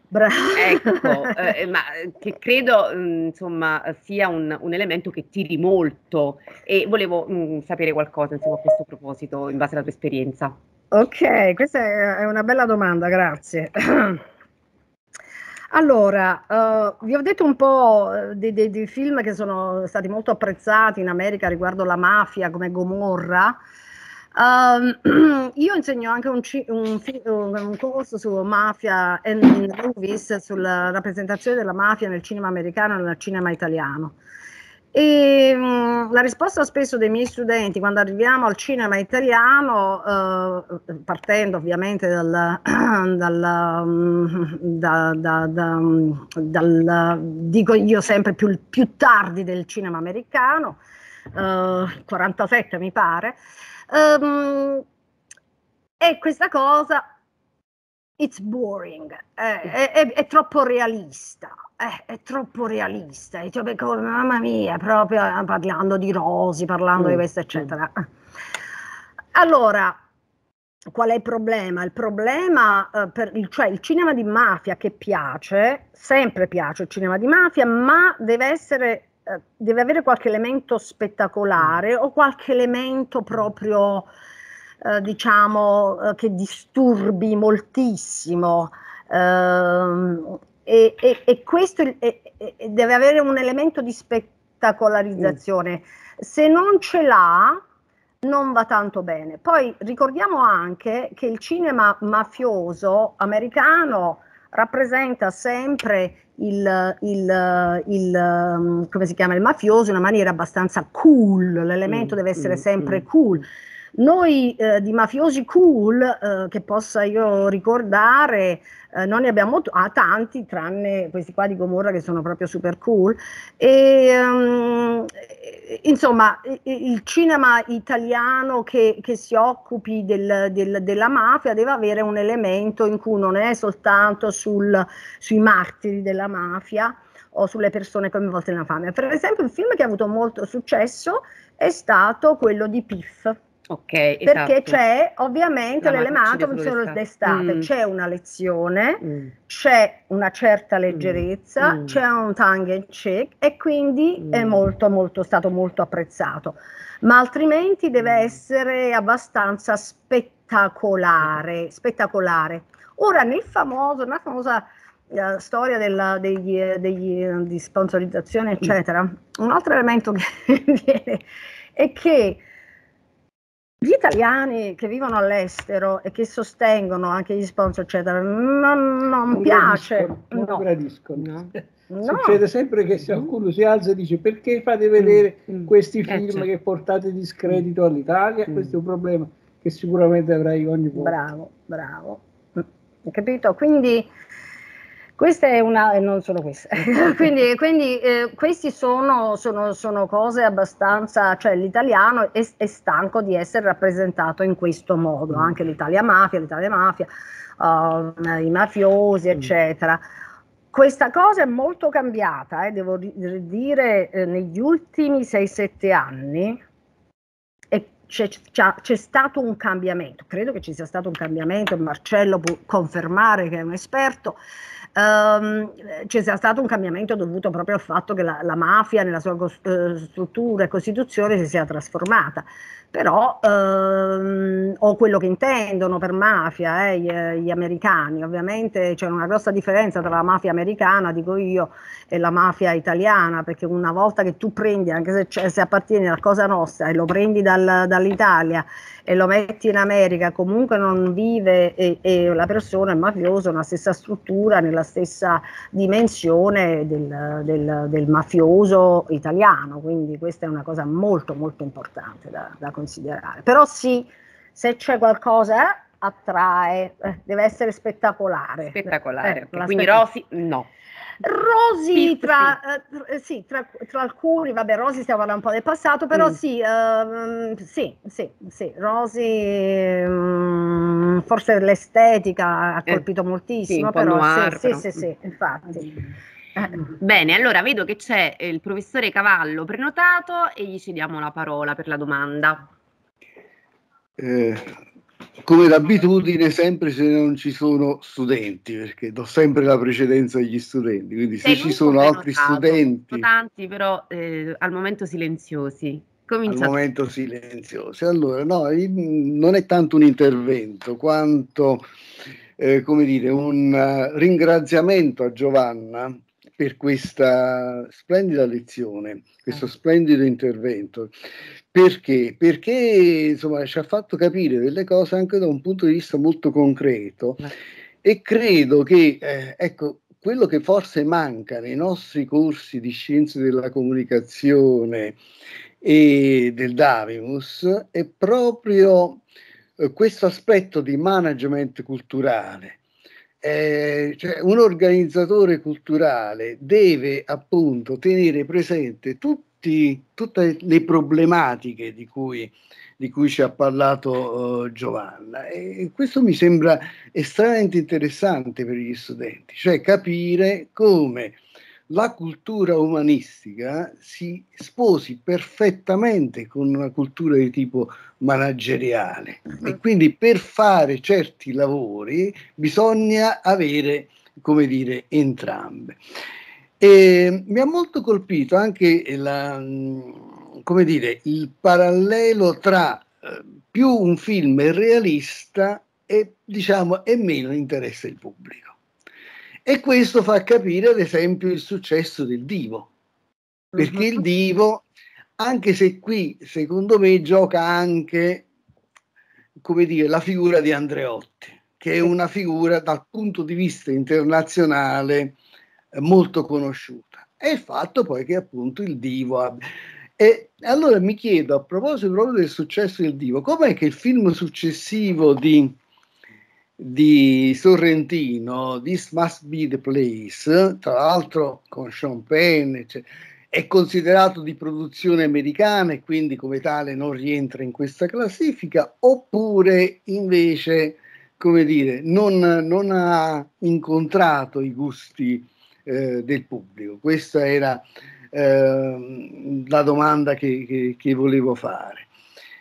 Bra- ecco, eh, ma eh, che credo mh, insomma sia un, un, elemento che tiri molto e volevo mh, sapere qualcosa insomma, a questo proposito in base alla tua esperienza. Ok, questa è una bella domanda, grazie. Allora, uh, vi ho detto un po' eh, dei, dei, dei, film che sono stati molto apprezzati in America riguardo la mafia, come Gomorra. Uh, io insegno anche un, un, un, corso su mafia and in movies, sulla rappresentazione della mafia nel cinema americano e nel cinema italiano. E, mm, la risposta spesso dei miei studenti quando arriviamo al cinema italiano, eh, partendo ovviamente dal, dal, mm, da, da, da, mm, dal, dico io sempre più, più tardi del cinema americano, eh, 47 mi pare, ehm, e questa cosa it's boring, è, è, è, è troppo realista è, è troppo realista. E cioè, come, mamma mia, proprio eh, parlando di rosi, parlando mm. di questo, mm. eccetera. Allora, qual è il problema? Il problema, eh, per, cioè il cinema di mafia che piace, sempre piace il cinema di mafia, ma deve essere, eh, deve avere qualche elemento spettacolare o qualche elemento proprio, eh, diciamo, eh, che disturbi moltissimo. Ehm, e, e, e questo e, deve avere un elemento di spettacolarizzazione. Se non ce l'ha, non va tanto bene. Poi ricordiamo anche che il cinema mafioso americano rappresenta sempre il, il, il, come si chiama, il mafioso in una maniera abbastanza cool, l'elemento mm, deve essere mm, sempre mm. cool. Noi eh, di mafiosi cool, eh, che possa io ricordare, eh, non ne abbiamo t- ah, tanti, tranne questi qua di Gomorra che sono proprio super cool. E, um, insomma, il cinema italiano che, che si occupi del, del, della mafia deve avere un elemento in cui non è soltanto sul, sui martiri della mafia o sulle persone coinvolte nella fame. Per esempio, un film che ha avuto molto successo è stato quello di Piff Ok, Perché esatto. c'è ovviamente l'elematum solo d'estate, mm. c'è una lezione, mm. c'è una certa leggerezza, mm. mm. c'è un tongue and cheek e quindi mm. è molto, molto stato molto apprezzato, ma altrimenti deve mm. essere abbastanza spettacolare, spettacolare. Ora nel famoso, nella famosa uh, storia della, degli, eh, degli, eh, di sponsorizzazione eccetera, un altro elemento che viene è che gli italiani che vivono all'estero e che sostengono anche gli sponsor, eccetera, non, non, piace. Non no. gradiscono. Eh. No. Succede sempre che se qualcuno si alza e dice perché fate mm, vedere mm. questi eh, film eh, che portate discredito mm. all'Italia, mm. questo è un problema che sicuramente avrai ogni volta. Bravo, bravo. Mm. Capito? Quindi questa è una, e non solo questa. quindi, quindi eh, queste sono, sono, sono, cose abbastanza, cioè l'italiano è, è, stanco di essere rappresentato in questo modo, anche mm. l'Italia mafia, l'Italia mafia, uh, i mafiosi, mm. eccetera. Questa cosa è molto cambiata, eh, devo dire, eh, negli ultimi 6-7 anni c'è, c'è, c'è, stato un cambiamento, credo che ci sia stato un cambiamento, Marcello può confermare che è un esperto, ehm, ci cioè, sia stato un cambiamento dovuto proprio al fatto che la, la mafia nella sua eh, struttura e costituzione si sia trasformata. Però, ehm, o quello che intendono per mafia eh, gli, gli, americani, ovviamente c'è una grossa differenza tra la mafia americana, dico io, e la mafia italiana, perché una volta che tu prendi, anche se, cioè, se appartieni alla cosa nostra e lo prendi dal, dall'Italia, e lo metti in America, comunque non vive e, e la persona, è mafiosa, nella stessa struttura, nella stessa dimensione del, del, del, mafioso italiano, quindi questa è una cosa molto molto importante da, da considerare. Però sì, se c'è qualcosa eh, attrae, eh, deve essere spettacolare. Spettacolare, eh, quindi Rosy no. Rosy, tra, eh, eh, sì, tra, tra, alcuni, vabbè, Rosy stiamo parlando un po' del passato, però mm. sì, eh, sì, sì, sì, Rosi, mh, mm, forse l'estetica ha eh, colpito eh, moltissimo, sì, però, noir, sì, però, sì, sì, mm. sì, infatti. Eh, bene, allora vedo che c'è il professore Cavallo prenotato e gli cediamo la parola per la domanda. Eh, come d'abitudine sempre se non ci sono studenti perché do sempre la precedenza agli studenti quindi se ci sono altri notato, studenti tanti però eh, al momento silenziosi Comincia al momento silenziosi allora no mm, non è tanto un intervento quanto eh, come dire un eh, ringraziamento a Giovanna per questa splendida lezione, questo ah. splendido intervento. Perché? Perché insomma, ci ha fatto capire delle cose anche da un punto di vista molto concreto e credo che eh, ecco, quello che forse manca nei nostri corsi di scienze della comunicazione e del Davimus è proprio eh, questo aspetto di management culturale eh, cioè un organizzatore culturale deve appunto tenere presente tutti, tutte le problematiche di cui, di cui ci ha parlato eh, Giovanna e questo mi sembra estremamente interessante per gli studenti, cioè capire come la cultura umanistica si sposi perfettamente con una cultura di tipo manageriale uh-huh. e mm-hmm. quindi per fare certi lavori bisogna avere, come dire, entrambe. E mi ha molto colpito anche la, mm, come dire, il parallelo tra eh, più un film è realista e, diciamo, e meno interessa il pubblico. E questo fa capire, ad esempio, il successo del divo, perché mhm. il divo, anche se qui, secondo me, gioca anche, come dire, la figura di Andreotti, che è una figura dal punto di vista internazionale eh, molto conosciuta. E il fatto poi che appunto il divo abbia... E allora mi chiedo, a proposito proprio del successo del divo, com'è che il film successivo di di Sorrentino, This Must Be the Place, tra l'altro con Sean Penn, cioè, è considerato di produzione americana e quindi come tale non rientra in questa classifica, oppure invece, come dire, non, non ha incontrato i gusti eh, del pubblico. Questa era eh, la domanda che, che, che volevo fare.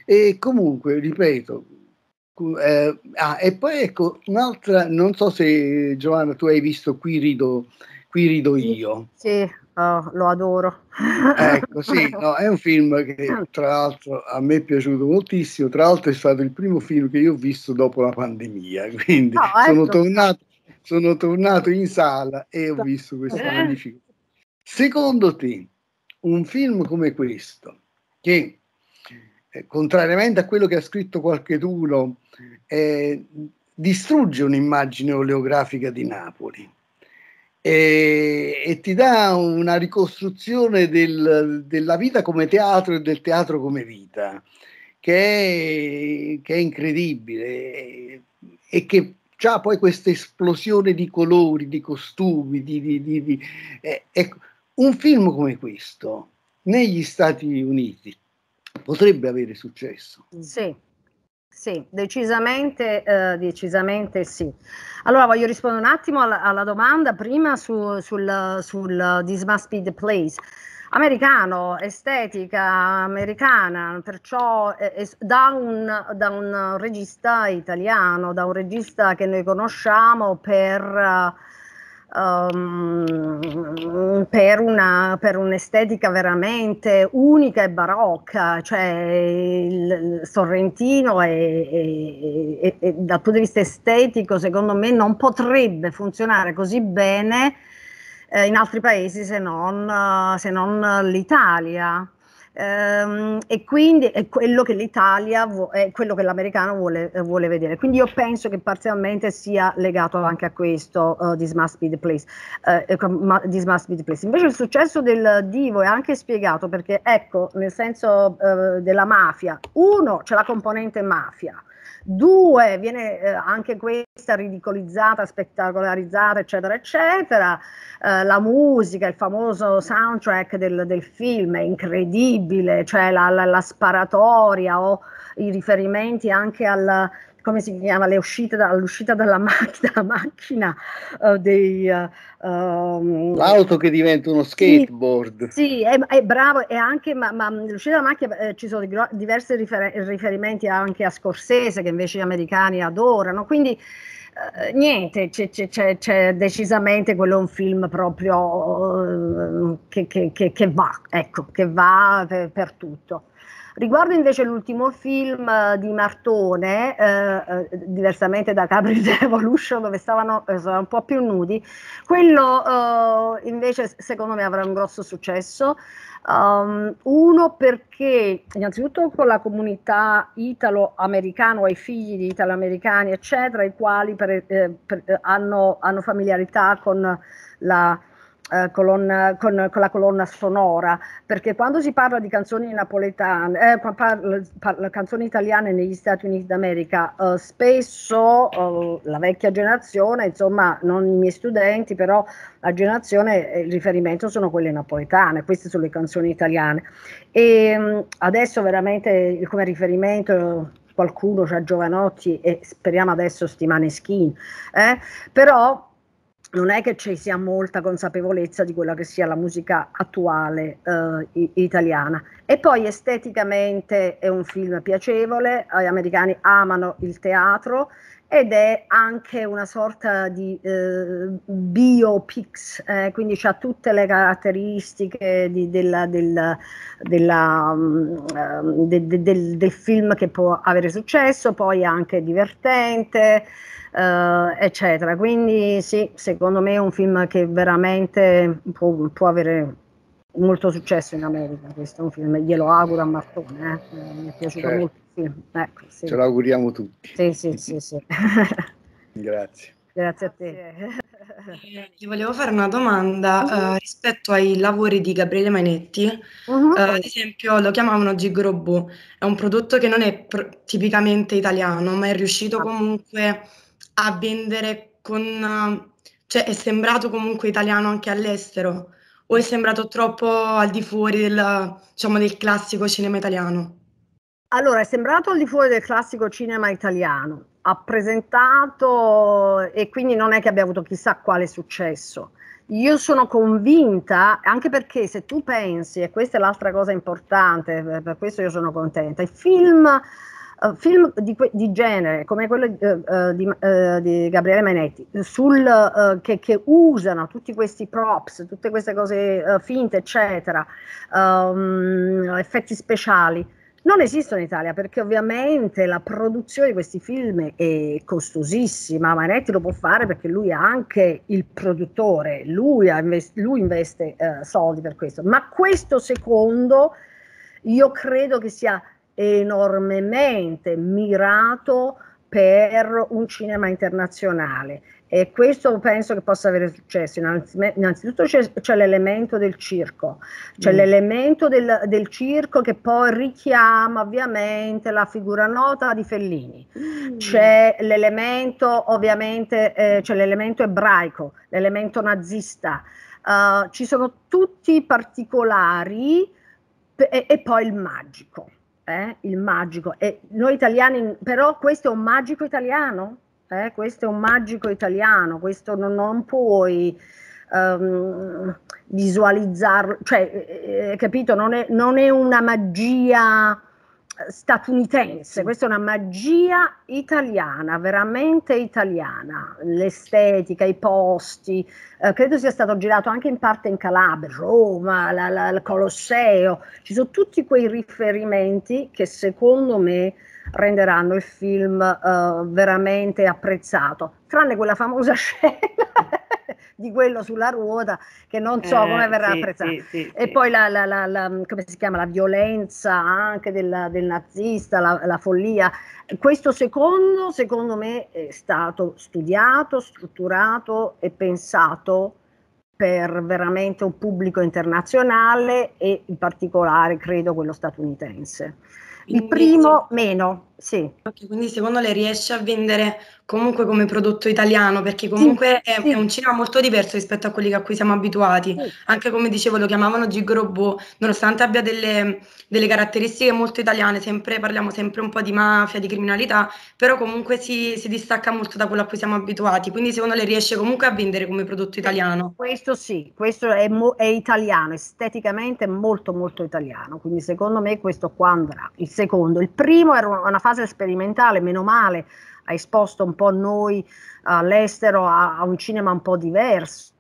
E comunque, ripeto, eh, ah, e poi ecco un'altra, non so se Giovanna tu hai visto Qui rido, qui rido io. Sì, oh, lo adoro. Ecco, sì, no, è un film che tra l'altro a me è piaciuto moltissimo, tra l'altro è stato il primo film che io ho visto dopo la pandemia, quindi oh, ecco. sono, tornato, sono tornato in sala e ho visto questo magnifico. Secondo te, un film come questo, che eh, contrariamente a quello che ha scritto qualcuno, eh, distrugge un'immagine oleografica di Napoli e, e ti dà una ricostruzione del, della vita come teatro e del teatro come vita, che è, che è incredibile e, che ha poi questa esplosione di colori, di costumi, di, di, di, di eh, ecco, un film come questo negli Stati Uniti potrebbe avere successo. Sì. Sì, decisamente, eh, decisamente sì. Allora voglio rispondere un attimo alla, alla domanda prima su, sul, sul uh, This Must Be the Place. Americano, estetica americana, perciò eh, da, un, da, un, regista italiano, da un regista che noi conosciamo per... Uh, Ehm, per, una, per, un'estetica veramente unica e barocca, cioè il, Sorrentino è, è, è, dal punto di vista estetico secondo me non potrebbe funzionare così bene eh, in altri paesi se non, se non l'Italia ehm, e quindi è quello che l'Italia vu- è quello che l'americano vuole, eh, vuole, vedere. Quindi io penso che parzialmente sia legato anche a questo uh, eh, This Must Be the Place. Uh, this Must Be the Place. Invece il successo del Divo è anche spiegato perché ecco, nel senso uh, della mafia, uno c'è la componente mafia Due, viene eh, anche questa ridicolizzata, spettacolarizzata, eccetera, eccetera. Eh, la musica, il famoso soundtrack del, del film è incredibile, cioè la, la, la sparatoria o i riferimenti anche al, come si chiama, da, l'uscita dalla, mac- dalla macchina, uh, dei, uh, um, l'auto che diventa uno skateboard. Sì, sì è, è, bravo, e anche, ma, ma l'uscita dalla macchina eh, ci sono gro- diversi rifer- riferimenti anche a Scorsese, che invece gli americani adorano, quindi eh, niente, c'è, c'è, c'è, decisamente quello è un film proprio eh, che, che, che, che, va, ecco, che va per, per tutto. Riguardo invece l'ultimo film eh, di Martone, eh, eh, diversamente da Capri Evolution, dove stavano, eh, stavano, un po' più nudi, quello eh, invece secondo me avrà un grosso successo. Um, uno perché innanzitutto con la comunità italo-americana o ai figli di italo-americani, eccetera, i quali per, eh, per, hanno, hanno familiarità con la eh, colonna, con, con, la colonna sonora, perché quando si parla di canzoni napoletane, eh, parla, parla, canzoni italiane negli Stati Uniti d'America, eh, spesso eh, la vecchia generazione, insomma non i miei studenti, però la generazione, il riferimento sono quelle napoletane, queste sono le canzoni italiane. E mm, adesso veramente come riferimento qualcuno, cioè Giovanotti e speriamo adesso Stimane Skin, eh, però non è che ci sia molta consapevolezza di quella che sia la musica attuale eh, italiana. E poi esteticamente è un film piacevole, gli americani amano il teatro ed è anche una sorta di eh, biopics, eh, quindi ha tutte le caratteristiche di, della, della, della, um, mm, eh, de, de, del, del film che può avere successo, poi è anche divertente eh, eccetera. Quindi sì, secondo me è un film che veramente può, può avere molto successo in America. Questo è un film, glielo auguro a Martone, eh. eh. mi è piaciuto certo. molto il Ecco, eh, sì. Ce l'auguriamo tutti. Sì, sì, sì. sì. Grazie. Grazie a te. Ti volevo fare una domanda uh-huh. uh, rispetto ai lavori di Gabriele Mainetti. Uh-huh. Uh, ad esempio, lo chiamavano Gigrobù, è un prodotto che non è pr- tipicamente italiano, ma è riuscito uh-huh. comunque a vendere con... cioè è sembrato comunque italiano anche all'estero o è sembrato troppo al di fuori del, diciamo, del classico cinema italiano? Allora, è sembrato al di fuori del classico cinema italiano, ha presentato e quindi non è che abbia avuto chissà quale successo. Io sono convinta, anche perché se tu pensi, e questa è l'altra cosa importante, per questo io sono contenta, il film Uh, film di, di, genere come quello uh, di, uh, di, Gabriele Manetti, sul, che, che, usano tutti questi props, tutte queste cose finte, eccetera, um, effetti speciali, non esistono in Italia perché ovviamente la produzione di questi film è costosissima, Manetti lo può fare perché lui è anche il produttore, lui, invest- lui investe soldi per questo, ma questo secondo io credo che sia enormemente mirato per un cinema internazionale e questo penso che possa avere successo. Innanzitutto c'è, c'è l'elemento del circo, c'è mm. l'elemento del, del, circo che poi richiama ovviamente la figura nota di Fellini, mm. c'è l'elemento ovviamente, eh, c'è l'elemento ebraico, l'elemento nazista, uh, ci sono tutti i particolari e, e poi il magico eh? il magico. E noi italiani, però questo è un magico italiano, eh? questo è un magico italiano, questo non, non puoi um, ehm, visualizzarlo, cioè, eh, eh, capito, non è, non è una magia statunitense, questa è una magia italiana, veramente italiana, l'estetica, i posti, eh, credo sia stato girato anche in parte in Calabria, Roma, la, la, il Colosseo, ci sono tutti quei riferimenti che secondo me renderanno il film eh, veramente apprezzato tranne quella famosa scena di quello sulla ruota che non so eh, come verrà sì, apprezzata. Sì, sì, e poi la, la, la, la, come si chiama, la violenza anche della, del nazista, la, follia. Questo secondo, secondo me, è stato studiato, strutturato e pensato per veramente un pubblico internazionale e in particolare credo quello statunitense. Il primo meno, sì. Okay, quindi secondo lei riesce a vendere comunque come prodotto italiano, perché comunque sì, è, sì. è, un cinema molto diverso rispetto a quelli a cui siamo abituati. Sì. Anche come dicevo, lo chiamavano Gig Robot, nonostante abbia delle, delle caratteristiche molto italiane, sempre, parliamo sempre un po' di mafia, di criminalità, però comunque si, si, distacca molto da quello a cui siamo abituati. Quindi secondo lei riesce comunque a vendere come prodotto italiano? Questo sì, questo è, mo- è italiano, esteticamente molto molto italiano, quindi secondo me questo qua andrà. Il secondo, il primo era una fase fase sperimentale, meno male, ha esposto un po' noi eh, all'estero a, a un cinema un po' diverso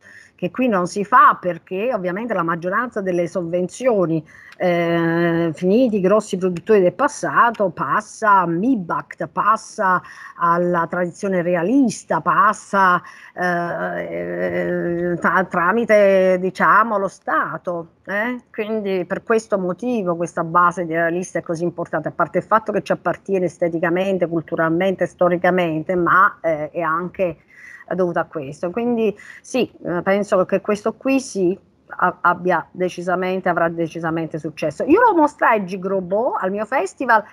che qui non si fa perché ovviamente la maggioranza delle sovvenzioni eh, finiti i grossi produttori del passato passa a MIBACT, passa alla tradizione realista, passa eh, tramite diciamo, lo Stato. Eh? Quindi per questo motivo questa base di realista è così importante, a parte il fatto che ci appartiene esteticamente, culturalmente, storicamente, ma eh, è anche dovuta a questo. Quindi sì, eh, penso che questo qui sì, abbia decisamente, avrà decisamente successo. Io lo mostrai Gigrobot al mio festival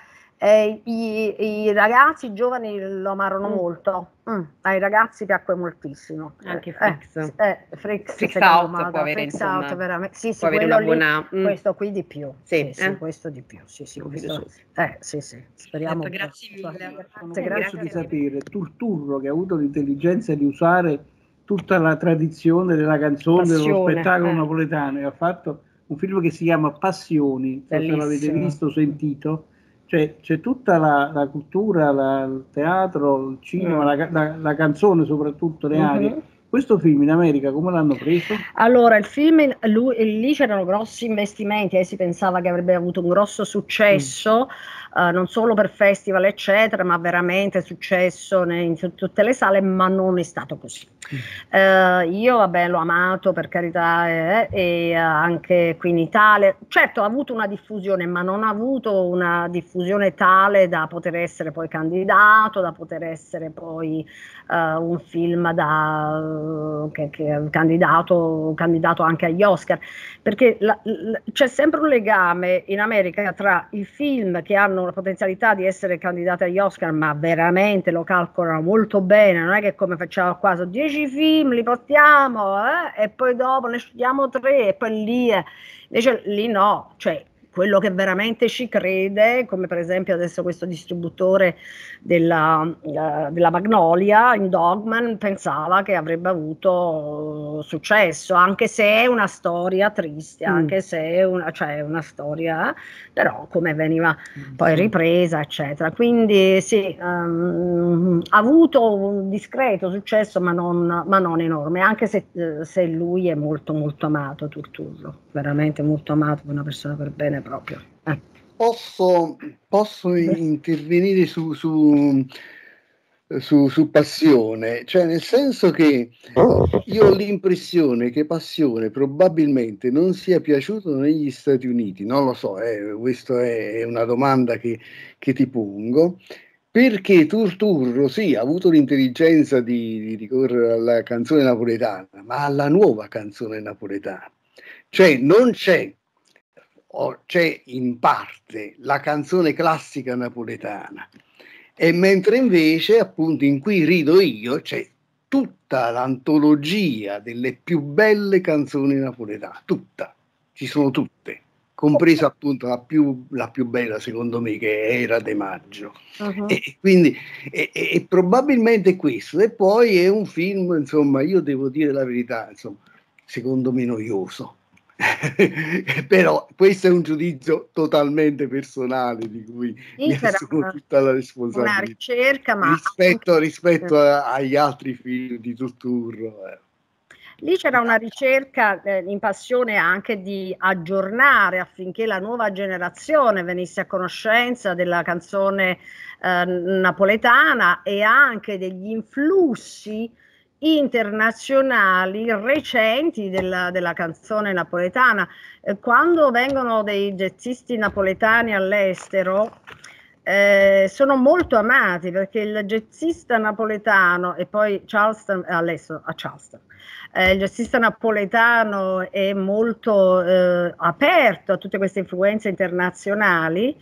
eh, i, i, ragazzi i giovani lo amarono mm. molto, mm. ai ragazzi piacque moltissimo. Anche eh, Freaks. Eh, eh, Freaks, Freaks Out me, può avere, insomma, out, veramente. Sì, sì, avere una buona... mm. Questo qui di più. Sì, sì, sì eh? questo di più. Sì, sì, questo, eh, sì, sì. Speriamo. Certo, grazie mille. Grazie, grazie, grazie di sapere, Turturro che ha avuto l'intelligenza di usare tutta la tradizione della canzone, Passione, dello spettacolo eh. napoletano e ha fatto un film che si chiama Passioni, se l'avete visto, sentito cioè, c'è tutta la, la cultura, la, il teatro, il cinema, mm. la, la, canzone soprattutto, le mm-hmm. arie. Questo film in America come l'hanno preso? Allora, il film lui, lì c'erano grossi investimenti e eh, si pensava che avrebbe avuto un grosso successo. Mm eh, non solo per festival eccetera, ma veramente è successo in tutte le sale, ma non è stato così. Mm. io vabbè l'ho amato per carità eh, e eh, anche qui in Italia, certo ha avuto una diffusione, ma non ha avuto una diffusione tale da poter essere poi candidato, da poter essere poi un film da, che, che candidato, candidato anche agli Oscar, perché la, la, c'è sempre un legame in America tra i film che hanno hanno la potenzialità di essere candidate agli Oscar, ma veramente lo calcolano molto bene, non è che come facciamo qua, sono 10 film, li portiamo eh? e poi dopo ne studiamo tre e poi lì, eh. invece lì no, cioè quello che veramente ci crede, come per esempio adesso questo distributore della, eh, della Magnolia in Dogman, pensava che avrebbe avuto successo, anche se è una storia triste, mm. anche se è una, cioè una, storia, però come veniva mm, poi ripresa, eccetera. Quindi sì, um, ha avuto un discreto successo, ma non, ma non enorme, anche se, eh, se, lui è molto molto amato, Turturro, veramente molto amato, una persona per bene proprio. Eh. Posso, posso intervenire su, su, su, su, passione, cioè nel senso che io ho l'impressione che passione probabilmente non sia piaciuto negli Stati Uniti, non lo so, eh, questa è una domanda che, che ti pongo perché Turturro sì, ha avuto l'intelligenza di, di, ricorrere alla canzone napoletana, ma alla nuova canzone napoletana. Cioè non c'è c'è in parte la canzone classica napoletana e mentre invece appunto in cui rido io c'è tutta l'antologia delle più belle canzoni napoletane, tutta, ci sono tutte, compresa appunto la più, la più bella secondo me che Era De Maggio. Uh-huh. E quindi è, e, probabilmente questo. E poi è un film, insomma, io devo dire la verità, insomma, secondo me noioso però questo è un giudizio totalmente personale di cui sì, mi assumo tutta la responsabilità una ricerca ma rispetto, rispetto eh. a, agli altri film di Tutturro eh. Lì c'era una ricerca eh, in passione anche di aggiornare affinché la nuova generazione venisse a conoscenza della canzone eh, napoletana e anche degli influssi internazionali recenti della, della canzone napoletana. Eh, quando vengono dei jazzisti napoletani all'estero, eh, sono molto amati perché il jazzista napoletano e poi Charleston, adesso a Charleston, eh, il jazzista napoletano è molto eh, aperto a tutte queste influenze internazionali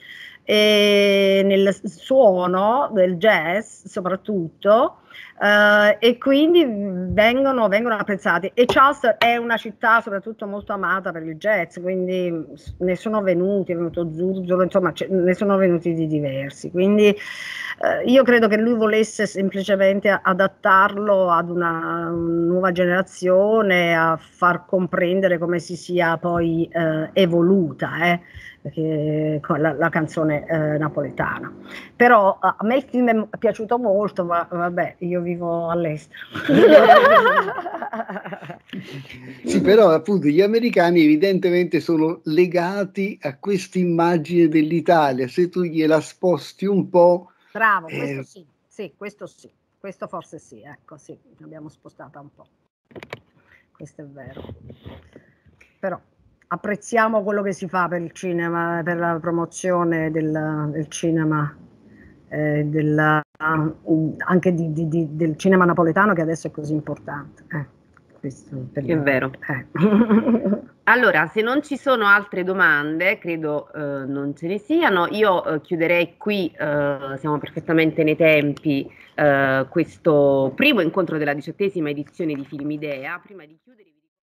e nel suono del jazz soprattutto eh, e quindi vengono, vengono apprezzati. E Charleston è una città soprattutto molto amata per il jazz, quindi ne sono venuti, è venuto Zurzolo, insomma ce, ne sono venuti di diversi. Quindi eh, io credo che lui volesse semplicemente adattarlo ad una, nuova generazione, a far comprendere come si sia poi eh, evoluta. Eh perché, con la, la canzone eh, napoletana. Però a me il film è piaciuto molto, ma vabbè, io vivo all'estero. sì, però appunto gli americani evidentemente sono legati a questa immagine dell'Italia, se tu gliela sposti un po'... Bravo, questo eh, sì, sì, questo sì, questo forse sì, ecco, sì, l'abbiamo spostata un po'. Questo è vero. Però apprezziamo quello che si fa per il cinema, per la promozione del, del cinema, eh, della, anche di, di, di, del cinema napoletano che adesso è così importante. Eh, è, è vero. Eh. allora, se non ci sono altre domande, credo eh, non ce ne siano, io eh, chiuderei qui, eh, siamo perfettamente nei tempi, questo primo incontro della diciottesima edizione di Filmidea. Prima di chiudere...